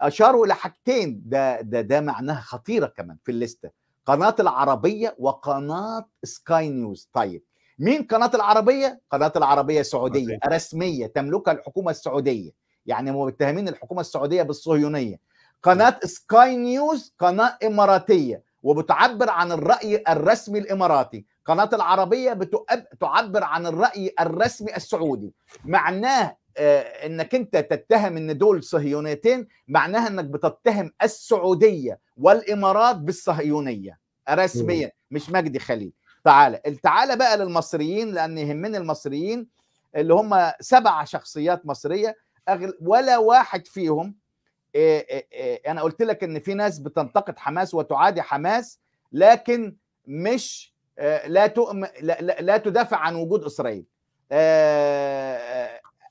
اشاروا الى حاجتين ده ده ده معناها خطيره كمان في الليسته قناه العربيه وقناه سكاي نيوز طيب مين قناه العربيه قناه العربيه سعوديه رسميه تملكها الحكومه السعوديه يعني متهمين الحكومه السعوديه بالصهيونيه قناه سكاي نيوز قناه اماراتيه وبتعبر عن الراي الرسمي الاماراتي قناه العربيه بتعبر عن الراي الرسمي السعودي معناه آه، انك انت تتهم ان دول صهيونيتين معناها انك بتتهم السعوديه والامارات بالصهيونيه آه، رسميا مش مجدي خليل تعالى تعالى بقى للمصريين لان يهمني المصريين اللي هم سبع شخصيات مصريه أغل ولا واحد فيهم إيه إيه انا قلت لك ان في ناس بتنتقد حماس وتعادي حماس لكن مش لا, تؤم لا, لا, لا تدافع عن وجود اسرائيل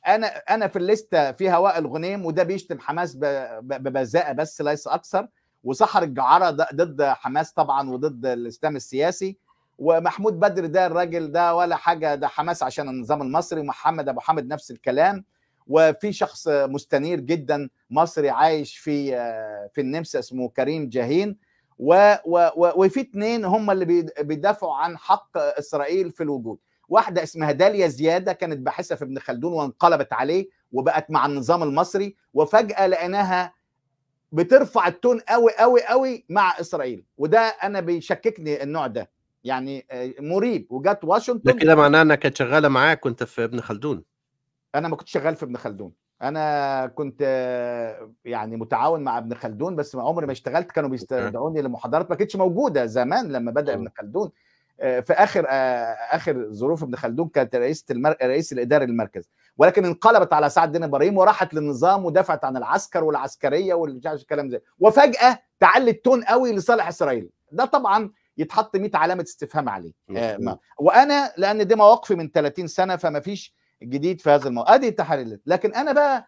انا انا في الليسته في هواء الغنيم وده بيشتم حماس ببذاءه بس ليس اكثر وسحر الجعاره ضد حماس طبعا وضد الاسلام السياسي ومحمود بدر ده الراجل ده ولا حاجه ده حماس عشان النظام المصري ومحمد ابو حامد نفس الكلام وفي شخص مستنير جدا مصري عايش في في النمسا اسمه كريم جاهين و وفي اثنين هم اللي بيدافعوا عن حق اسرائيل في الوجود واحده اسمها داليا زياده كانت باحثه في ابن خلدون وانقلبت عليه وبقت مع النظام المصري وفجاه لقيناها بترفع التون قوي قوي قوي مع اسرائيل وده انا بيشككني النوع ده يعني آه، مريب وجت واشنطن ده كده معناه انك كانت شغاله معاك كنت في ابن خلدون انا ما كنتش شغال في ابن خلدون انا كنت آه، يعني متعاون مع ابن خلدون بس ما عمري ما اشتغلت كانوا بيستدعوني لمحاضرات ما كانتش موجوده زمان لما بدا ابن خلدون آه، في اخر آه، اخر ظروف ابن خلدون كانت رئيسه المر... رئيس الاداري المركزي ولكن انقلبت على سعد الدين ابراهيم وراحت للنظام ودافعت عن العسكر والعسكريه والمش الكلام ده وفجاه تعلي التون قوي لصالح اسرائيل ده طبعا يتحط 100 علامه استفهام عليه آه وانا لان دي مواقفي من 30 سنه فما فيش جديد في هذا الموضوع ادي آه، التحاليل لكن انا بقى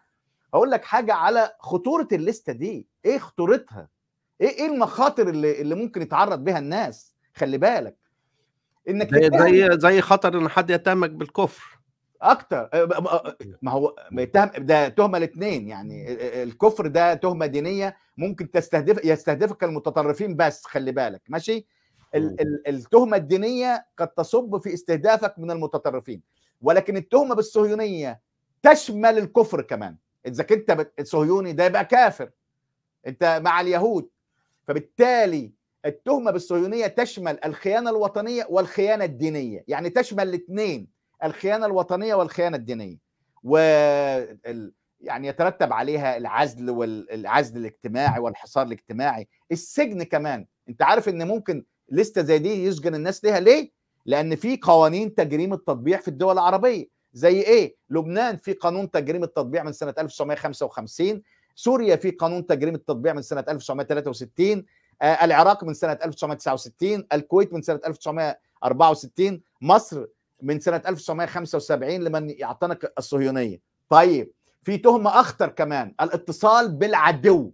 هقول لك حاجه على خطوره الليسته دي ايه خطورتها ايه ايه المخاطر اللي اللي ممكن يتعرض بها الناس خلي بالك انك زي زي, زي خطر ان حد يتهمك بالكفر اكتر أه، أه، ما هو يتهم ده تهمه الاثنين يعني الكفر ده تهمه دينيه ممكن تستهدف يستهدفك المتطرفين بس خلي بالك ماشي التهمه الدينيه قد تصب في استهدافك من المتطرفين ولكن التهمه بالصهيونيه تشمل الكفر كمان اذا كنت صهيوني ده يبقى كافر انت مع اليهود فبالتالي التهمة بالصهيونية تشمل الخيانة الوطنية والخيانة الدينية يعني تشمل الاثنين الخيانة الوطنية والخيانة الدينية و يعني يترتب عليها العزل والعزل الاجتماعي والحصار الاجتماعي السجن كمان انت عارف ان ممكن لستة زي دي يسجن الناس ليها ليه لان في قوانين تجريم التطبيع في الدول العربية زي ايه لبنان في قانون تجريم التطبيع من سنة 1955 سوريا في قانون تجريم التطبيع من سنة 1963 آه، العراق من سنه 1969 الكويت من سنه 1964 مصر من سنه 1975 لمن يعتنق الصهيونيه طيب في تهمه اخطر كمان الاتصال بالعدو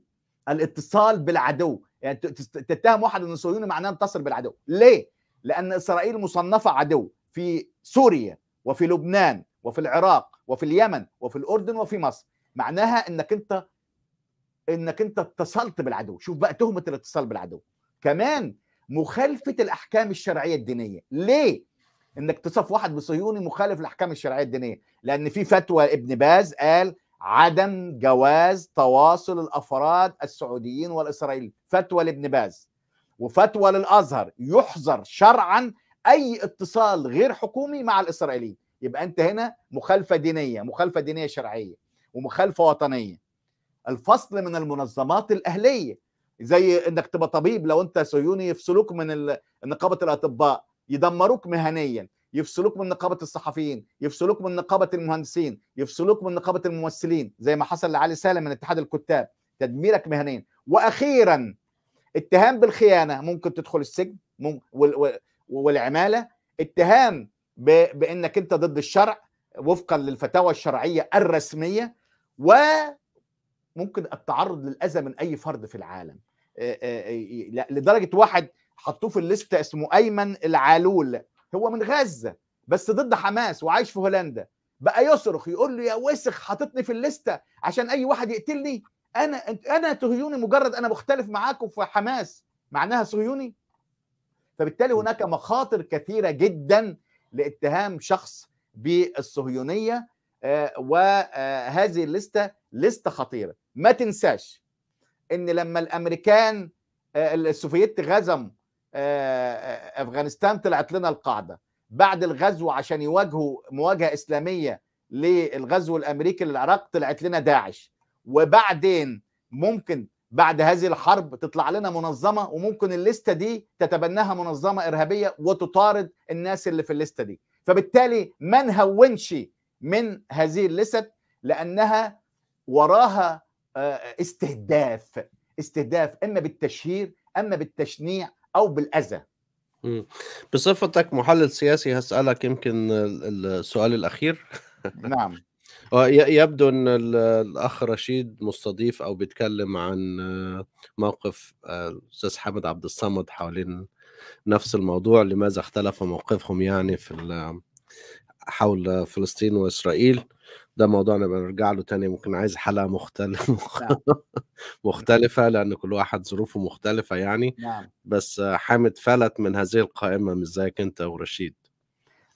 الاتصال بالعدو يعني تتهم واحد ان الصهيوني معناه انتصر بالعدو ليه لان اسرائيل مصنفه عدو في سوريا وفي لبنان وفي العراق وفي اليمن وفي الاردن وفي مصر معناها انك انت انك انت اتصلت بالعدو شوف بقى تهمه الاتصال بالعدو كمان مخالفه الاحكام الشرعيه الدينيه ليه انك تصف واحد بصهيوني مخالف الاحكام الشرعيه الدينيه لان في فتوى ابن باز قال عدم جواز تواصل الافراد السعوديين والاسرائيليين فتوى لابن باز وفتوى للازهر يحظر شرعا اي اتصال غير حكومي مع الاسرائيليين يبقى انت هنا مخالفه دينيه مخالفه دينيه شرعيه ومخالفه وطنيه الفصل من المنظمات الاهليه زي انك تبقى طبيب لو انت صهيوني يفصلوك من نقابه الاطباء يدمروك مهنيا يفصلوك من نقابه الصحفيين يفصلوك من نقابه المهندسين يفصلوك من نقابه الممثلين زي ما حصل لعلي سالم من اتحاد الكتاب تدميرك مهنيا واخيرا اتهام بالخيانه ممكن تدخل السجن والعماله اتهام بانك انت ضد الشرع وفقا للفتاوى الشرعيه الرسميه و ممكن التعرض للاذى من اي فرد في العالم آه، آه، آه، لدرجه واحد حطوه في الليست اسمه ايمن العالول هو من غزه بس ضد حماس وعايش في هولندا بقى يصرخ يقول له يا وسخ حاططني في الليسته عشان اي واحد يقتلني انا انا صهيوني مجرد انا مختلف معاكم في حماس معناها صهيوني فبالتالي هناك مخاطر كثيره جدا لاتهام شخص بالصهيونيه وهذه الليسته لسته خطيره ما تنساش ان لما الامريكان آه، السوفييت غزم آه، آه، افغانستان طلعت لنا القاعده بعد الغزو عشان يواجهوا مواجهه اسلاميه للغزو الامريكي للعراق طلعت لنا داعش وبعدين ممكن بعد هذه الحرب تطلع لنا منظمه وممكن الليسته دي تتبناها منظمه ارهابيه وتطارد الناس اللي في الليسته دي فبالتالي ما نهونش من هذه الليست لانها وراها آه، استهداف استهداف اما بالتشهير اما بالتشنيع او بالاذى بصفتك محلل سياسي هسألك يمكن السؤال الأخير نعم آه، يبدو أن الأخ رشيد مستضيف أو بيتكلم عن آه، موقف الأستاذ حامد عبد الصمد حوالين نفس الموضوع لماذا اختلف موقفهم يعني في حول فلسطين وإسرائيل ده موضوعنا بنرجع له تاني ممكن عايز حلقه مختلفه مختلفه لان كل واحد ظروفه مختلفه يعني نعم. بس حامد فلت من هذه القائمه مش زيك انت ورشيد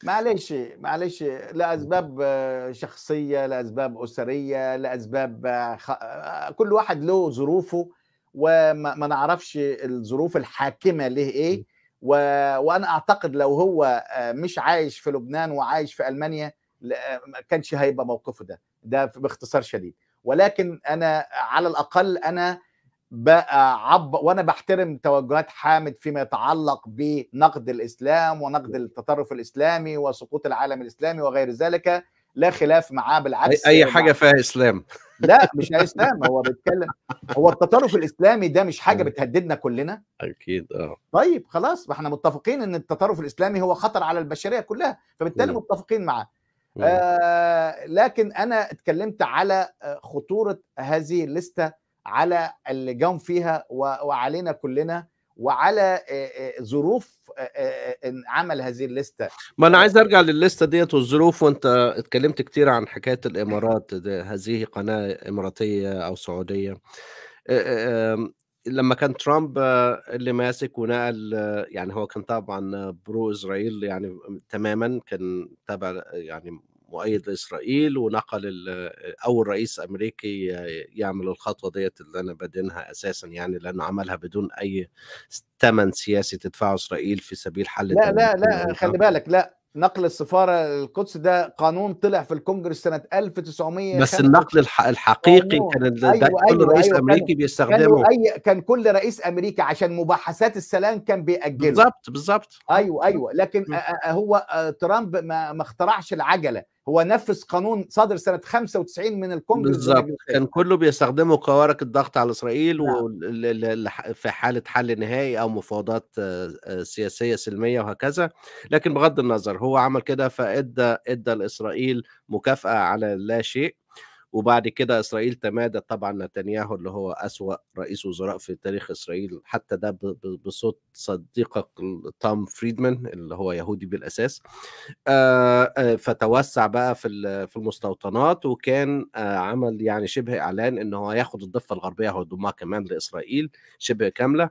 معلش معلش لاسباب شخصيه لاسباب اسريه لاسباب خ... كل واحد له ظروفه وما نعرفش الظروف الحاكمه ليه ايه و... وانا اعتقد لو هو مش عايش في لبنان وعايش في المانيا ما كانش هيبقى موقفه ده ده باختصار شديد ولكن انا على الاقل انا عب وانا بحترم توجهات حامد فيما يتعلق بنقد الاسلام ونقد التطرف الاسلامي وسقوط العالم الاسلامي وغير ذلك لا خلاف معاه بالعكس اي حاجه فيها اسلام لا مش اسلام هو بيتكلم هو التطرف الاسلامي ده مش حاجه بتهددنا كلنا اكيد اه طيب خلاص ما احنا متفقين ان التطرف الاسلامي هو خطر على البشريه كلها فبالتالي متفقين معاه آه لكن انا اتكلمت على آه، خطوره هذه الليسته على اللي جاهم فيها وعلينا كلنا وعلى آه، آه، ظروف عمل هذه الليسته ما انا عايز ارجع للليسته ديت والظروف وانت اتكلمت كتير عن حكايه الامارات هذه قناه اماراتيه او سعوديه لما كان ترامب آه، اللي ماسك ونقل آه، يعني هو كان طبعا آه، برو اسرائيل يعني تماما كان تابع يعني مؤيد لاسرائيل ونقل اول رئيس امريكي يعمل الخطوه ديت اللي انا بادينها اساسا يعني لانه عملها بدون اي ثمن سياسي تدفعه اسرائيل في سبيل حل لا لا لا خلي بالك لا نقل السفاره القدس ده قانون طلع في الكونجرس سنه 1900 بس النقل الحقيقي كان أيوة، ده أيوة كل أيوة رئيس أيوة امريكي كان بيستخدمه أي... كان كل رئيس امريكي عشان مباحثات السلام كان بيأجله بالظبط بالظبط ايوه ايوه لكن هو آه، ترامب ما اخترعش العجله هو نفذ قانون صادر سنه 95 من الكونجرس بالظبط كان كله بيستخدمه كوارك الضغط على اسرائيل نعم. في حاله حل نهائي او مفاوضات آه، آه، سياسيه سلميه وهكذا لكن بغض النظر هو عمل كده فادى ادى لاسرائيل مكافاه على لا شيء وبعد كده اسرائيل تمادى طبعا نتنياهو اللي هو اسوا رئيس وزراء في تاريخ اسرائيل حتى ده بصوت صديقك توم فريدمان اللي هو يهودي بالاساس آه، آه، فتوسع بقى في في المستوطنات وكان آه، عمل يعني شبه اعلان ان هو هياخد الضفه الغربيه هو كمان لاسرائيل شبه كامله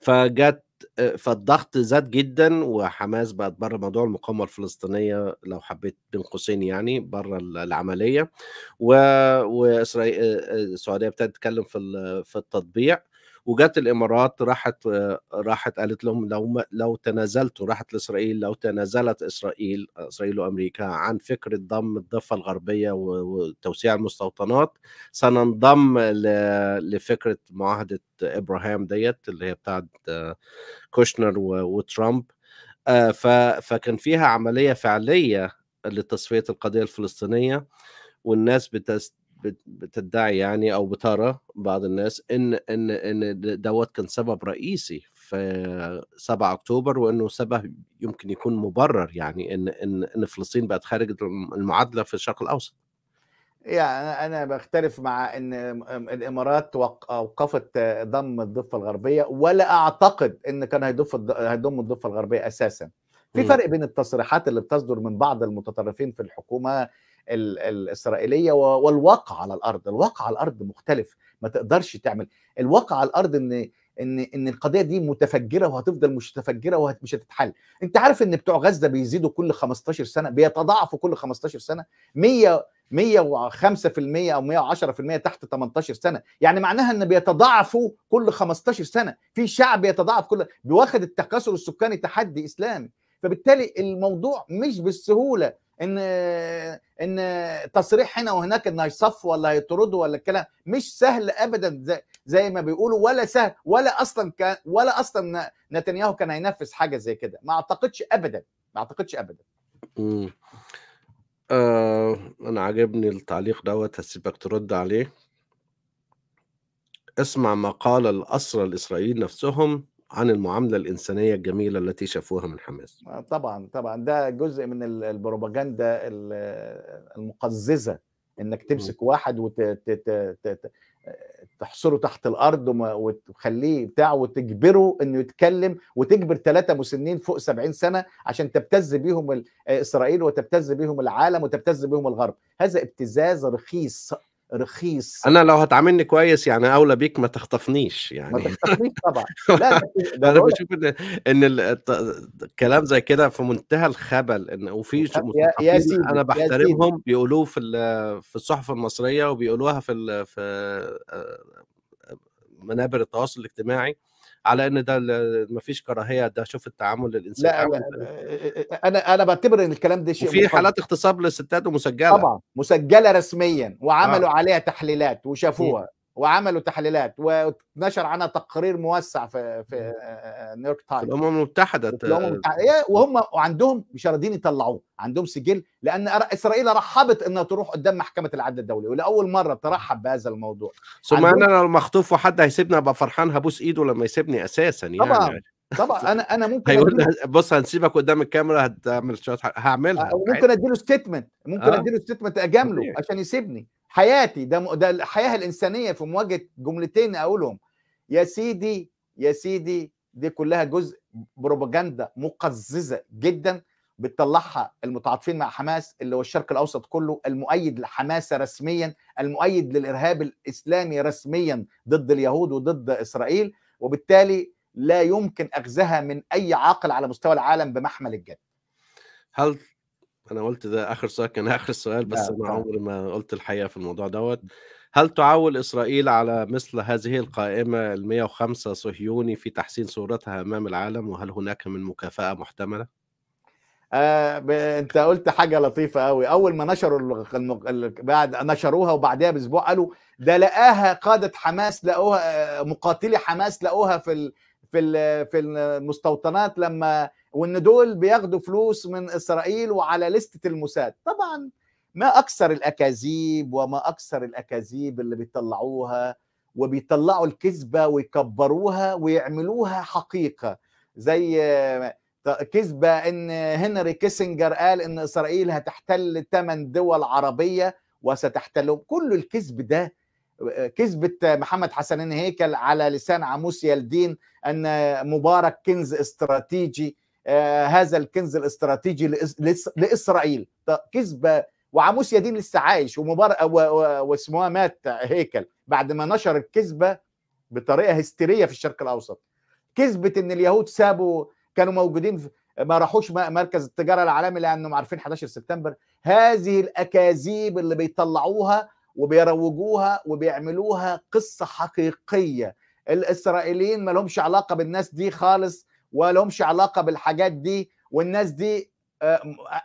فجت آه، فالضغط زاد جدا وحماس بقت بره موضوع المقاومه الفلسطينيه لو حبيت بين قوسين يعني بره العمليه و... واسرائيل آه، آه، السعوديه ابتدت تتكلم في في التطبيع وجت الامارات راحت راحت قالت لهم لو لو تنازلتوا راحت لاسرائيل لو تنازلت اسرائيل اسرائيل وامريكا عن فكره ضم الضفه الغربيه وتوسيع المستوطنات سننضم لفكره معاهده ابراهام ديت اللي هي بتاعت كوشنر وترامب آه، فكان فيها عمليه فعليه لتصفيه القضيه الفلسطينيه والناس بتدعي يعني او بترى بعض الناس ان ان ان دوت كان سبب رئيسي في 7 اكتوبر وانه سبب يمكن يكون مبرر يعني ان ان ان فلسطين بقت خارج المعادله في الشرق الاوسط. يعني انا بختلف مع ان الامارات اوقفت ضم الضفه الغربيه ولا اعتقد ان كان هيضم هيضم الضفه الغربيه اساسا. في فرق بين التصريحات اللي بتصدر من بعض المتطرفين في الحكومه الاسرائيليه والواقع على الارض الواقع على الارض مختلف ما تقدرش تعمل الواقع على الارض ان ان ان القضيه دي متفجره وهتفضل مش متفجره ومش هتتحل انت عارف ان بتوع غزه بيزيدوا كل 15 سنه بيتضاعفوا كل 15 سنه 100 105% او 110% تحت 18 سنه يعني معناها ان بيتضاعفوا كل 15 سنه في شعب يتضاعف كل واخد التكاثر السكاني تحدي اسلامي فبالتالي الموضوع مش بالسهوله ان ان تصريح هنا وهناك ان هيصفوا ولا هيطردوا ولا الكلام مش سهل ابدا زي, زي ما بيقولوا ولا سهل ولا اصلا كان ولا اصلا نتنياهو كان هينفذ حاجه زي كده ما اعتقدش ابدا ما اعتقدش ابدا امم آه انا عجبني التعليق دوت هسيبك ترد عليه اسمع ما قال الأسرى الإسرائيليين نفسهم عن المعاملة الإنسانية الجميلة التي شافوها من حماس آه، طبعا طبعا ده جزء من البروباجندا المقززة إنك تمسك واحد وتحصره تحت الأرض وتخليه بتاع وتجبره إنه يتكلم وتجبر ثلاثة مسنين فوق 70 سنة عشان تبتز بيهم إسرائيل وتبتز بيهم العالم وتبتز بيهم الغرب هذا ابتزاز رخيص رخيص انا لو هتعاملني كويس يعني اولى بيك ما تخطفنيش يعني ما تخطفنيش طبعا لا انا بشوف ان ان الكلام زي كده في منتهى الخبل ان وفي انا بحترمهم بيقولوه في في الصحف المصريه وبيقولوها في في آه، منابر التواصل الاجتماعي على ان ده ما فيش كراهيه ده شوف التعامل الانساني لا, لا انا انا بعتبر ان الكلام ده شيء في حالات اغتصاب للستات ومسجله طبعا مسجله رسميا وعملوا آه. عليها تحليلات وشافوها وعملوا تحليلات ونشر عنها تقرير موسع في في نيويورك تايمز الامم المتحده إيه، وهم وعندهم مش راضيين يطلعوه عندهم سجل لان اسرائيل رحبت انها تروح قدام محكمه العدل الدولي ولاول مره ترحب بهذا الموضوع ثم انا لو مخطوف وحد هيسيبني ابقى فرحان هبوس ايده لما يسيبني اساسا يعني طبعا طبعا انا انا ممكن هيقول بص هنسيبك قدام الكاميرا هتعمل هعملها آه، ممكن آه. اديله ستيتمنت ممكن اديله ستيتمنت اجامله عشان يسيبني حياتي ده ده الحياه الانسانيه في مواجهه جملتين اقولهم يا سيدي يا سيدي دي كلها جزء بروباجندا مقززه جدا بتطلعها المتعاطفين مع حماس اللي هو الشرق الاوسط كله المؤيد لحماسه رسميا المؤيد للارهاب الاسلامي رسميا ضد اليهود وضد اسرائيل وبالتالي لا يمكن اخذها من اي عاقل على مستوى العالم بمحمل الجد هل انا قلت ده اخر سؤال كان اخر سؤال بس انا عمري ما قلت الحقيقه في الموضوع دوت هل تعول اسرائيل على مثل هذه القائمه ال 105 صهيوني في تحسين صورتها امام العالم وهل هناك من مكافاه محتمله؟ آه انت قلت حاجه لطيفه قوي اول ما نشروا بعد نشروها وبعدها باسبوع قالوا ده لقاها قاده حماس لقوها مقاتلي حماس لقوها في في في المستوطنات لما وان دول بياخدوا فلوس من اسرائيل وعلى لسته الموساد طبعا ما اكثر الاكاذيب وما اكثر الاكاذيب اللي بيطلعوها وبيطلعوا الكذبه ويكبروها ويعملوها حقيقه زي كذبه ان هنري كيسنجر قال ان اسرائيل هتحتل ثمان دول عربيه وستحتلهم كل الكذب ده كذبه محمد حسنين هيكل على لسان عموس الدين ان مبارك كنز استراتيجي آه، هذا الكنز الاستراتيجي لاسرائيل كذبه وعموس يدين لسه عايش ومبارك واسمها مات هيكل بعد ما نشر الكذبه بطريقه هستيريه في الشرق الاوسط كذبه ان اليهود سابوا كانوا موجودين في ما راحوش مركز التجاره العالمي لانهم عارفين 11 سبتمبر هذه الاكاذيب اللي بيطلعوها وبيروجوها وبيعملوها قصه حقيقيه الاسرائيليين ما لهمش علاقه بالناس دي خالص ولهمش علاقه بالحاجات دي والناس دي آه، آه،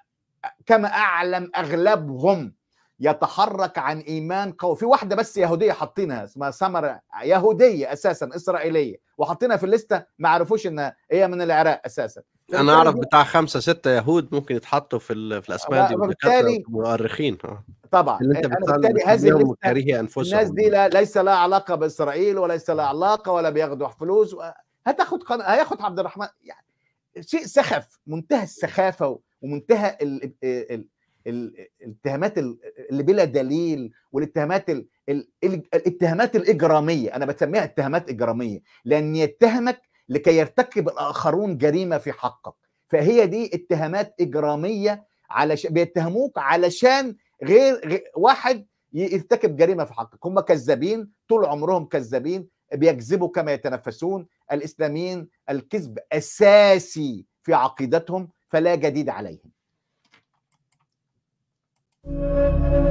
كما اعلم اغلبهم يتحرك عن ايمان قوي في واحده بس يهوديه حاطينها اسمها سمر يهوديه اساسا اسرائيليه وحاطينها في الليسته ما عرفوش انها هي من العراق اساسا انا اعرف بتاع خمسه سته يهود ممكن يتحطوا في في الاسماء دي وبالتالي مؤرخين طبعا آه. انت بالتالي هذه الناس دي لا ليس لها علاقه باسرائيل وليس لها علاقه ولا بياخدوا فلوس و... هتاخد قن... هياخد عبد الرحمن يعني شيء سخف منتهى السخافه ومنتهى ال... ال... ال... الاتهامات اللي بلا دليل والاتهامات ال... ال... الاتهامات الاجراميه انا بسميها اتهامات اجراميه لان يتهمك لكي يرتكب الاخرون جريمه في حقك فهي دي اتهامات اجراميه علشان بيتهموك علشان غير, واحد يرتكب جريمه في حقك هم كذابين طول عمرهم كذابين بيكذبوا كما يتنفسون الاسلاميين الكذب اساسي في عقيدتهم فلا جديد عليهم